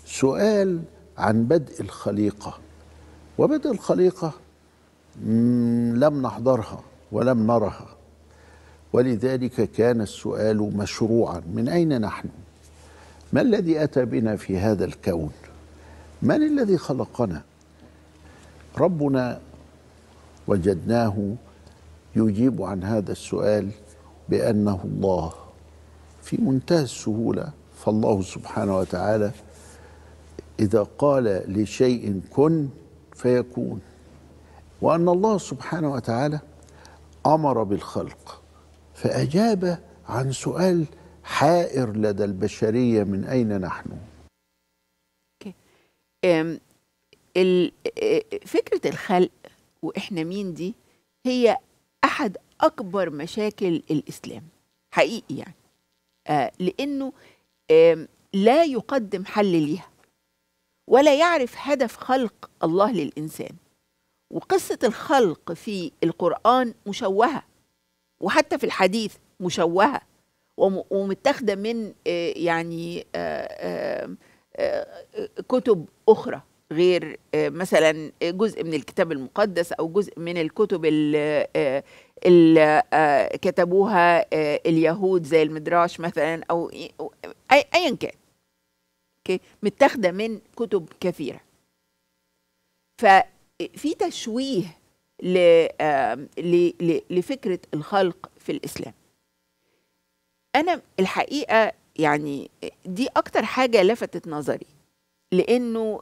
سؤال عن بدء الخليقة وبدء الخليقة لم نحضرها ولم نرها ولذلك كان السؤال مشروعا من أين نحن ما الذي أتى بنا في هذا الكون من الذي خلقنا ربنا وجدناه يجيب عن هذا السؤال بأنه الله في منتهى السهولة فالله سبحانه وتعالى إذا قال لشيء كن فيكون وأن الله سبحانه وتعالى أمر بالخلق فأجاب عن سؤال حائر لدى البشرية من أين نحن فكرة الخلق وإحنا مين دي هي أحد أكبر مشاكل الإسلام حقيقي يعني آه، لأنه لا يقدم حل ليها ولا يعرف هدف خلق الله للإنسان وقصة الخلق في القرآن مشوهة وحتى في الحديث مشوهة ومتاخدة من آه، يعني آه، آه، كتب أخرى غير مثلا جزء من الكتاب المقدس أو جزء من الكتب اللي كتبوها اليهود زي المدراش مثلا أو أيا كان متاخده من كتب كثيره ففي تشويه لفكره الخلق في الاسلام انا الحقيقه يعني دي اكتر حاجه لفتت نظري لانه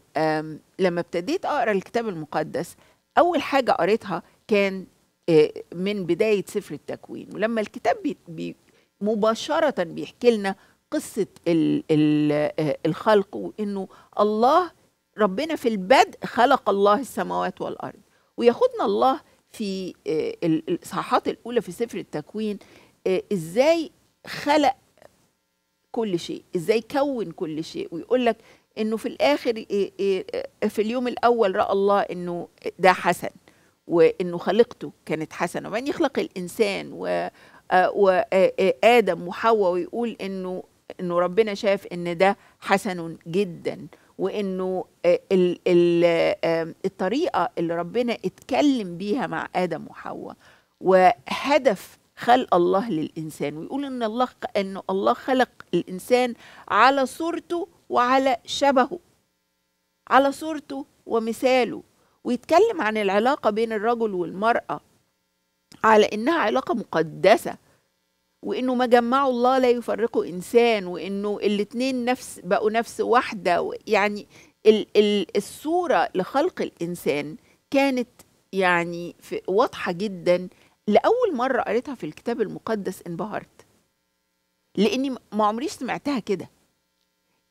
لما ابتديت اقرا الكتاب المقدس اول حاجه قريتها كان آه، من بدايه سفر التكوين ولما الكتاب بي مباشره بيحكي لنا قصه الـ الـ آه، الخلق وانه الله ربنا في البدء خلق الله السماوات والارض وياخدنا الله في آه، الاصحاحات الاولى في سفر التكوين آه، ازاي خلق كل شيء ازاي كون كل شيء ويقول لك انه في الاخر في اليوم الاول راى الله انه ده حسن وانه خلقته كانت حسنه وبعدين يخلق الانسان و وادم وحواء ويقول انه انه ربنا شاف ان ده حسن جدا وانه آه، آه، الطريقه اللي ربنا اتكلم بيها مع ادم وحواء وهدف خلق الله للانسان ويقول ان الله ان الله خلق الانسان على صورته وعلى شبهه على صورته ومثاله ويتكلم عن العلاقه بين الرجل والمراه على انها علاقه مقدسه وانه ما جمعوا الله لا يفرقوا انسان وانه الاثنين نفس بقوا نفس واحده يعني ال ال الصوره لخلق الانسان كانت يعني في واضحه جدا لاول مره قريتها في الكتاب المقدس انبهرت لاني ما عمريش سمعتها كده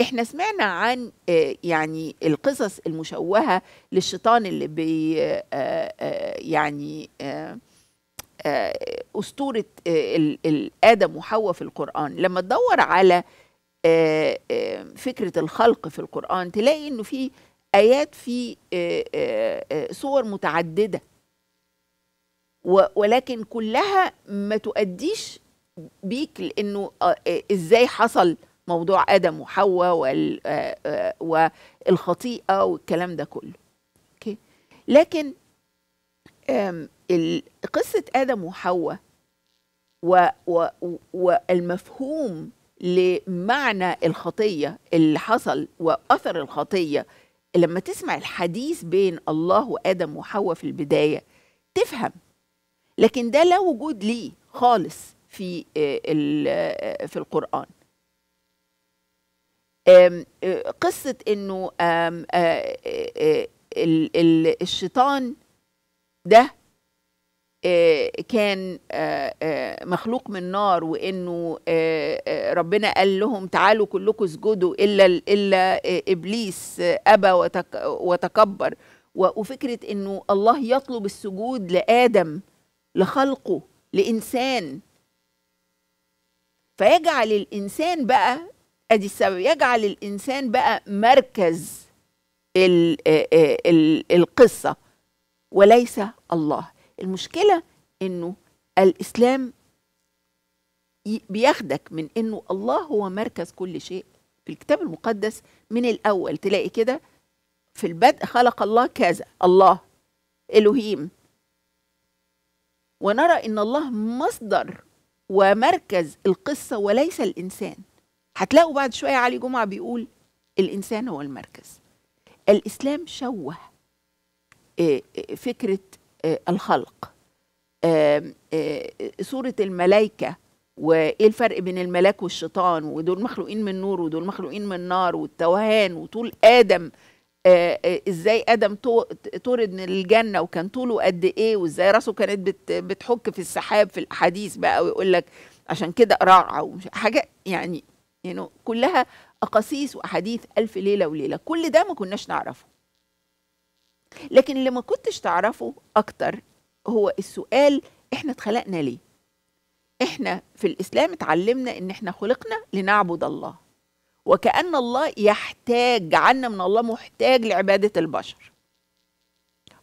احنا سمعنا عن آه، يعني القصص المشوهه للشيطان اللي بي آه، آه، يعني آه، اسطوره آه، ادم وحواء في القران لما تدور على آه، فكره الخلق في القران تلاقي انه في ايات في صور متعدده ولكن كلها ما تؤديش بيك لانه ازاي حصل موضوع ادم وحواء والخطيئه والكلام ده كله اوكي لكن قصة آدم وحواء والمفهوم لمعنى الخطية اللي حصل وأثر الخطية لما تسمع الحديث بين الله وآدم وحواء في البداية تفهم لكن ده لا وجود ليه خالص في آه، آه، في القرآن آه، قصة إنه الشيطان ده آه، كان آه، آه، مخلوق من نار وانه ربنا قال لهم تعالوا كلكم اسجدوا الا الا ابليس ابى وتكبر وفكره انه الله يطلب السجود لادم لخلقه لانسان فيجعل الانسان بقى ادي السبب يجعل الانسان بقى مركز القصه وليس الله المشكله انه الاسلام بياخدك من انه الله هو مركز كل شيء في الكتاب المقدس من الاول تلاقي كده في البدء خلق الله كذا الله الوهيم ونرى ان الله مصدر ومركز القصه وليس الانسان هتلاقوا بعد شويه علي جمعه بيقول الانسان هو المركز الاسلام شوه آه، آه، فكره آه، الخلق سورة آه، الملائكة وايه الفرق بين الملاك والشيطان ودول مخلوقين من نور ودول مخلوقين من نار والتوهان وطول ادم آه، ازاي ادم طرد من الجنه وكان طوله قد ايه وازاي راسه كانت بتحك في السحاب في الاحاديث بقى ويقول لك عشان كده قرعه ومش حاجه يعني يعني كلها اقاصيص واحاديث الف ليله وليله كل ده ما كناش نعرفه لكن اللي ما كنتش تعرفه اكتر هو السؤال احنا اتخلقنا ليه احنا في الاسلام اتعلمنا ان احنا خلقنا لنعبد الله وكان الله يحتاج عنا من الله محتاج لعباده البشر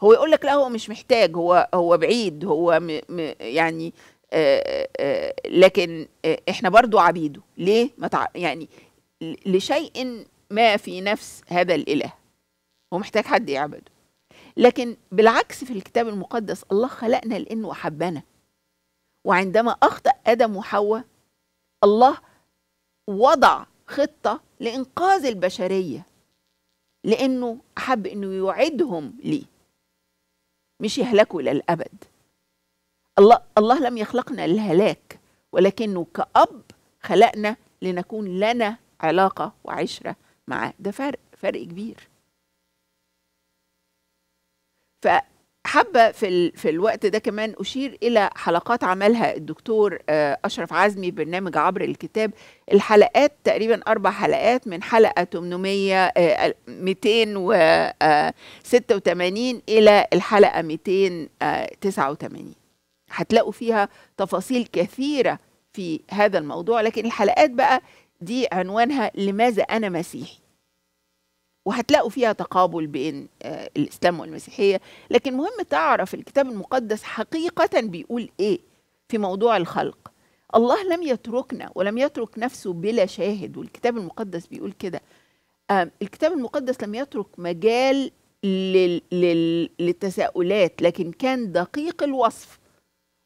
هو يقول لك لا هو مش محتاج هو هو بعيد هو م م يعني آآ آه، آآ آه، لكن آآ آه، احنا برضو عبيده ليه ما تع... يعني لشيء ما في نفس هذا الاله هو محتاج حد يعبده لكن بالعكس في الكتاب المقدس الله خلقنا لانه احبنا وعندما اخطا ادم وحواء الله وضع خطه لانقاذ البشريه لانه احب انه يعدهم لي مش يهلكوا الى الابد الله الله لم يخلقنا للهلاك ولكنه كأب خلقنا لنكون لنا علاقة وعشرة معاه ده فرق فرق كبير حابه في في الوقت ده كمان اشير الى حلقات عملها الدكتور آه، اشرف عزمي برنامج عبر الكتاب الحلقات تقريبا اربع حلقات من حلقه 800 286 آه، آه، الى الحلقه 289 هتلاقوا فيها تفاصيل كثيره في هذا الموضوع لكن الحلقات بقى دي عنوانها لماذا انا مسيحي وهتلاقوا فيها تقابل بين آه، الإسلام والمسيحية لكن مهم تعرف الكتاب المقدس حقيقة بيقول إيه في موضوع الخلق الله لم يتركنا ولم يترك نفسه بلا شاهد والكتاب المقدس بيقول كده آه، الكتاب المقدس لم يترك مجال للتساؤلات لكن كان دقيق الوصف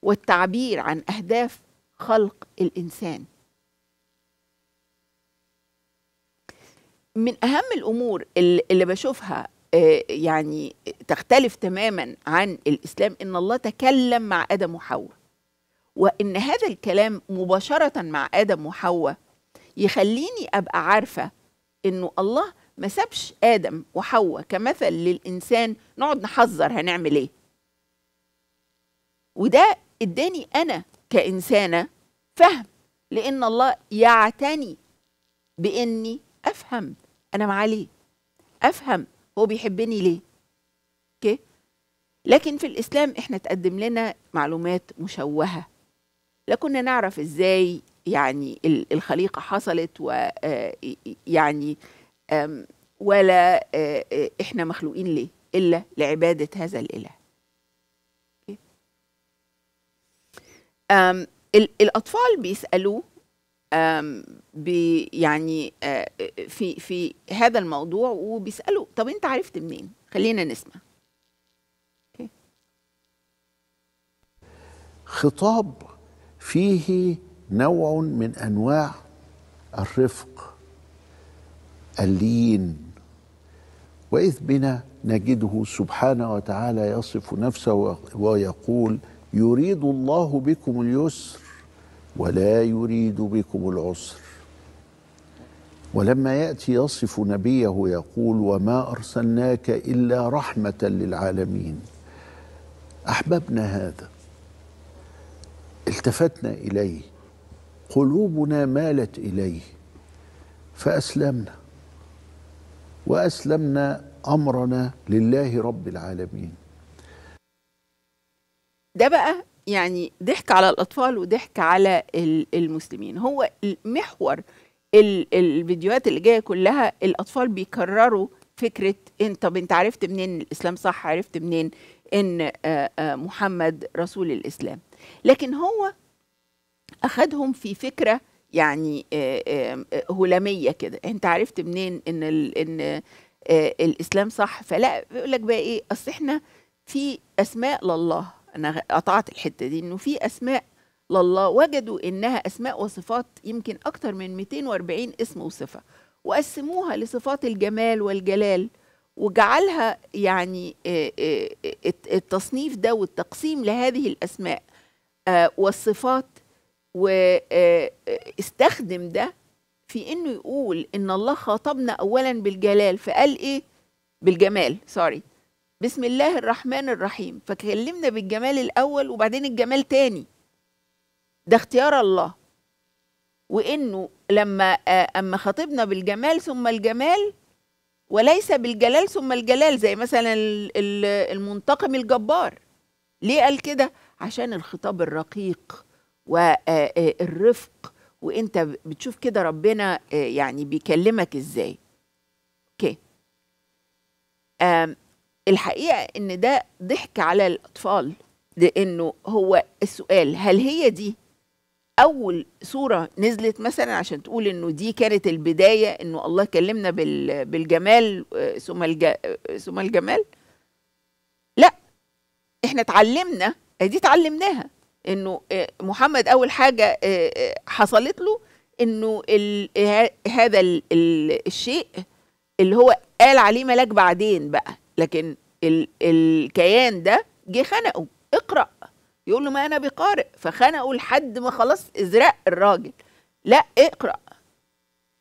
والتعبير عن أهداف خلق الإنسان من اهم الامور اللي بشوفها آه، يعني تختلف تماما عن الاسلام ان الله تكلم مع ادم وحواء وان هذا الكلام مباشره مع ادم وحواء يخليني ابقى عارفه انه الله ما سابش ادم وحواء كمثل للانسان نقعد نحذر هنعمل ايه وده اداني انا كانسانه فهم لان الله يعتني باني افهم انا معاه ليه افهم هو بيحبني ليه اوكي لكن في الاسلام احنا تقدم لنا معلومات مشوهه لا كنا نعرف ازاي يعني الخليقه حصلت ويعني آه، ولا آه، آه، احنا مخلوقين ليه الا لعباده هذا الاله الأطفال بيسألوه يعني في في هذا الموضوع وبيسالوا طب انت عرفت منين خلينا نسمع خطاب فيه نوع من انواع الرفق اللين واذ بنا نجده سبحانه وتعالى يصف نفسه ويقول يريد الله بكم اليسر ولا يريد بكم العسر ولما ياتي يصف نبيه يقول وما ارسلناك الا رحمه للعالمين احببنا هذا التفتنا اليه قلوبنا مالت اليه فاسلمنا واسلمنا امرنا لله رب العالمين ده بقى يعني ضحك على الاطفال وضحك على المسلمين هو محور الفيديوهات اللي جايه كلها الاطفال بيكرروا فكره انت طب انت عرفت منين الاسلام صح عرفت منين ان محمد رسول الاسلام لكن هو اخذهم في فكره يعني هلاميه كده انت عرفت منين ان ان الاسلام صح فلا بيقول لك بقى ايه اصل احنا في اسماء لله انا قطعت الحته دي انه في اسماء لله وجدوا انها اسماء وصفات يمكن اكثر من 240 اسم وصفه وقسموها لصفات الجمال والجلال وجعلها يعني آه، آه، التصنيف ده والتقسيم لهذه الاسماء آه، والصفات واستخدم ده في انه يقول ان الله خاطبنا اولا بالجلال فقال ايه بالجمال سوري بسم الله الرحمن الرحيم فكلمنا بالجمال الأول وبعدين الجمال تاني ده اختيار الله وإنه لما آه، أما خاطبنا بالجمال ثم الجمال وليس بالجلال ثم الجلال زي مثلا المنتقم الجبار ليه قال كده عشان الخطاب الرقيق والرفق آه، آه، وانت بتشوف كده ربنا يعني بيكلمك ازاي اوكي الحقيقه ان ده ضحك على الاطفال لانه هو السؤال هل هي دي اول صوره نزلت مثلا عشان تقول انه دي كانت البدايه انه الله كلمنا بالجمال آه، ثم آه، ثم الجمال لا احنا اتعلمنا دي اتعلمناها انه آه، محمد اول حاجه حصلت له انه هذا الشيء اللي هو قال عليه ملاك بعدين بقى لكن ال الكيان ده جه خنقه اقرا يقول له ما انا بقارئ فخنقه لحد ما خلاص ازرق الراجل لا اقرا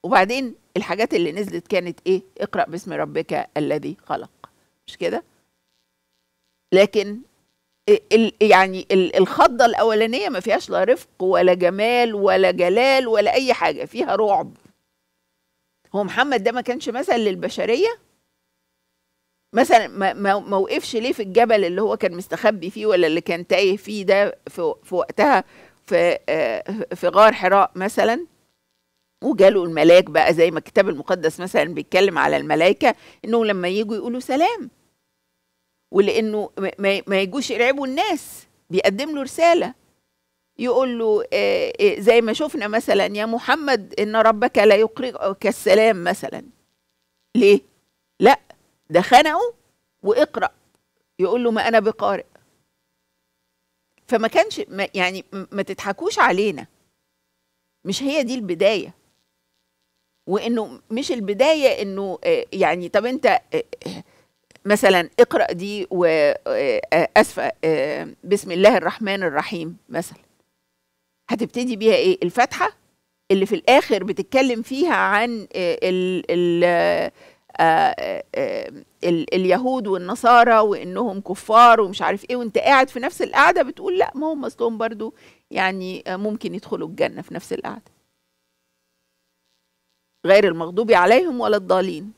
وبعدين الحاجات اللي نزلت كانت ايه اقرا باسم ربك الذي خلق مش كده لكن يعني الخضه الاولانيه ما فيهاش لا رفق ولا جمال ولا جلال ولا اي حاجه فيها رعب هو محمد ده ما كانش مثل للبشريه مثلا ما وقفش ليه في الجبل اللي هو كان مستخبي فيه ولا اللي كان تايه فيه ده في, في وقتها في آه، في غار حراء مثلا وجاله الملاك بقى زي ما الكتاب المقدس مثلا بيتكلم على الملائكه انه لما يجوا يقولوا سلام ولانه ما يجوش يرعبوا الناس بيقدم له رساله يقول له آه، آه، زي ما شفنا مثلا يا محمد ان ربك لا يقرئك السلام مثلا ليه لا ده خنقه واقرا يقول له ما انا بقارئ فما كانش ما يعني ما تضحكوش علينا مش هي دي البدايه وانه مش البدايه انه آه، يعني طب انت آه، مثلا اقرا دي واسف آه، بسم الله الرحمن الرحيم مثلا هتبتدي بيها ايه الفاتحه اللي في الاخر بتتكلم فيها عن ال ال آه، آه، آه، اليهود والنصارى وانهم كفار ومش عارف ايه وانت قاعد في نفس القعده بتقول لا ما هم اصلهم برضو يعني ممكن يدخلوا الجنه في نفس القعده غير المغضوب عليهم ولا الضالين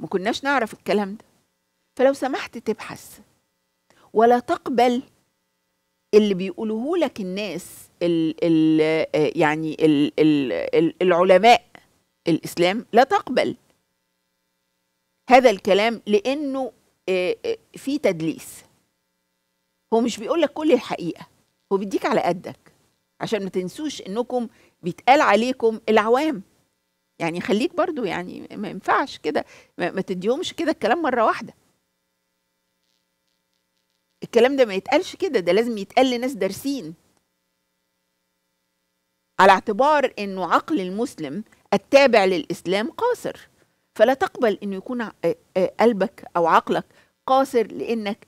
ما كناش نعرف الكلام ده فلو سمحت تبحث ولا تقبل اللي بيقولوه لك الناس الـ الـ يعني الـ الـ العلماء الاسلام لا تقبل هذا الكلام لانه آه، آه، في تدليس هو مش بيقول لك كل الحقيقه هو بيديك على قدك عشان ما تنسوش انكم بيتقال عليكم العوام يعني خليك برضو يعني ما ينفعش كده ما تديهمش كده الكلام مره واحده الكلام ده ما يتقالش كده ده لازم يتقال لناس دارسين على اعتبار انه عقل المسلم التابع للاسلام قاصر فلا تقبل انه يكون قلبك او عقلك قاصر لانك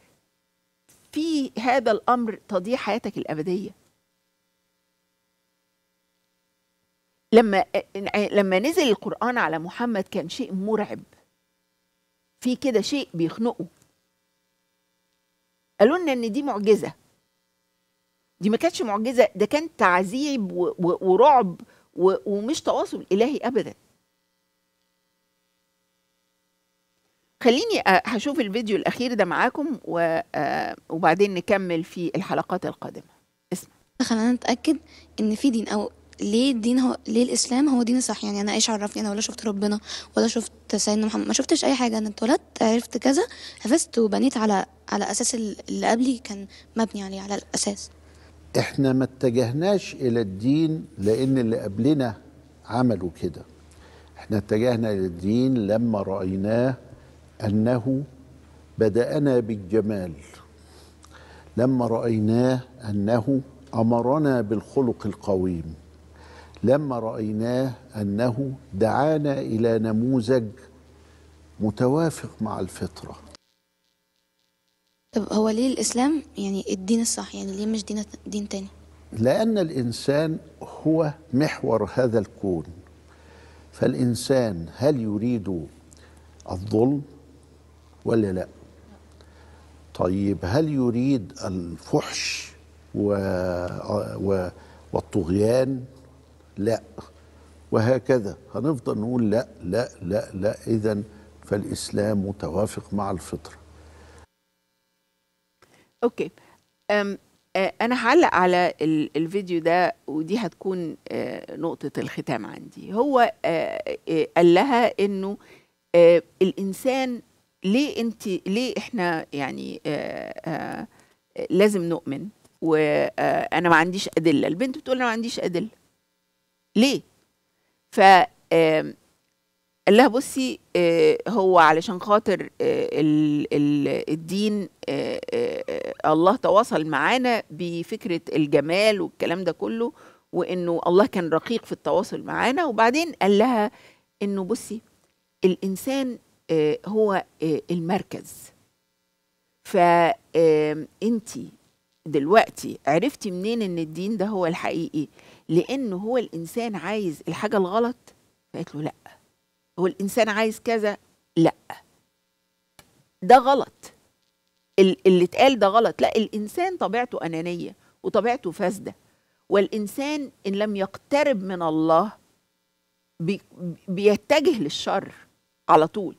في هذا الامر تضيع حياتك الابديه لما لما نزل القران على محمد كان شيء مرعب في كده شيء بيخنقه قالوا لنا ان دي معجزه دي ما كانتش معجزه ده كان تعذيب ورعب ومش تواصل الهي ابدا خليني آه، هشوف الفيديو الأخير ده معاكم آه، وبعدين نكمل في الحلقات القادمة اسمع خلينا نتأكد إن في دين أو ليه الدين هو ليه الاسلام هو دين الصح يعني انا ايش عرفني يعني انا ولا شفت ربنا ولا شفت سيدنا محمد ما شفتش اي حاجه انا اتولدت عرفت كذا حفظت وبنيت على على اساس اللي قبلي كان مبني عليه على الاساس احنا ما اتجهناش الى الدين لان اللي قبلنا عملوا كده احنا اتجهنا الى الدين لما رايناه أنه بدأنا بالجمال لما رأيناه أنه أمرنا بالخلق القويم لما رأيناه أنه دعانا إلى نموذج متوافق مع الفطرة طب هو ليه الإسلام يعني الدين الصح يعني ليه مش دين, دين تاني لأن الإنسان هو محور هذا الكون فالإنسان هل يريد الظلم ولا لا طيب هل يريد الفحش و... و... والطغيان لا وهكذا هنفضل نقول لا لا لا لا اذا فالاسلام متوافق مع الفطره اوكي أم انا هعلق على الفيديو ده ودي هتكون نقطه الختام عندي هو قال لها انه الانسان ليه انت ليه احنا يعني آآ آه، آآ آه، لازم نؤمن وانا آه، ما عنديش ادله البنت بتقول انا ما عنديش ادله ليه ف قال لها بصي هو علشان خاطر الدين الله تواصل معانا بفكره الجمال والكلام ده كله وانه الله كان رقيق في التواصل معانا وبعدين قال لها انه بصي الانسان آه، هو آه، المركز فانت دلوقتي عرفتي منين ان الدين ده هو الحقيقي لان هو الانسان عايز الحاجه الغلط فقالت له لا هو الانسان عايز كذا لا ده غلط اللي اتقال ده غلط لا الانسان طبيعته انانيه وطبيعته فاسده والانسان ان لم يقترب من الله بيتجه للشر على طول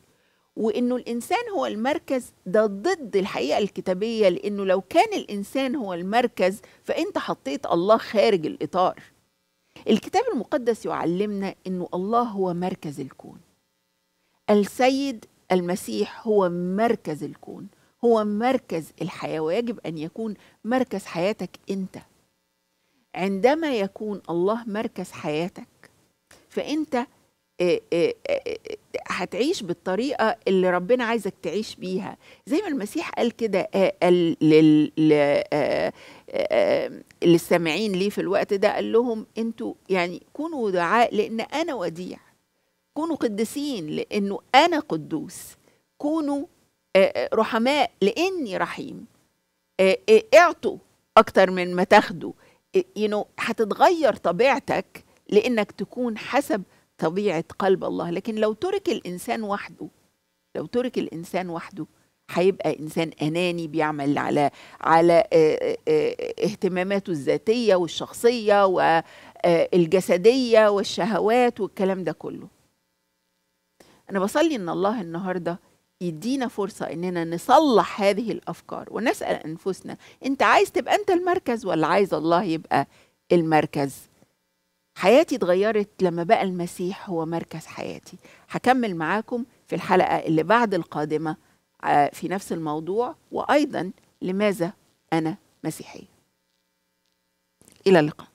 وانه الانسان هو المركز ده ضد الحقيقه الكتابيه لانه لو كان الانسان هو المركز فانت حطيت الله خارج الاطار الكتاب المقدس يعلمنا انه الله هو مركز الكون السيد المسيح هو مركز الكون هو مركز الحياه ويجب ان يكون مركز حياتك انت عندما يكون الله مركز حياتك فانت آه، آه، آه، هتعيش بالطريقه اللي ربنا عايزك تعيش بيها زي ما المسيح قال كده قال للسامعين ليه في الوقت ده قال لهم انتوا يعني كونوا دعاء لان انا وديع كونوا قدسين لانه انا قدوس كونوا رحماء لاني رحيم اعطوا اكتر من ما تاخدوا يو هتتغير طبيعتك لانك تكون حسب طبيعة قلب الله لكن لو ترك الإنسان وحده لو ترك الإنسان وحده هيبقى إنسان أناني بيعمل على على آه، آه، آه، اهتماماته الذاتية والشخصية والجسدية والشهوات والكلام ده كله أنا بصلي إن الله النهارده يدينا فرصة إننا نصلح هذه الأفكار ونسأل أنفسنا أنت عايز تبقى أنت المركز ولا عايز الله يبقى المركز حياتي اتغيرت لما بقى المسيح هو مركز حياتي هكمل معاكم في الحلقة اللي بعد القادمة آه، في نفس الموضوع وأيضا لماذا أنا مسيحية إلى اللقاء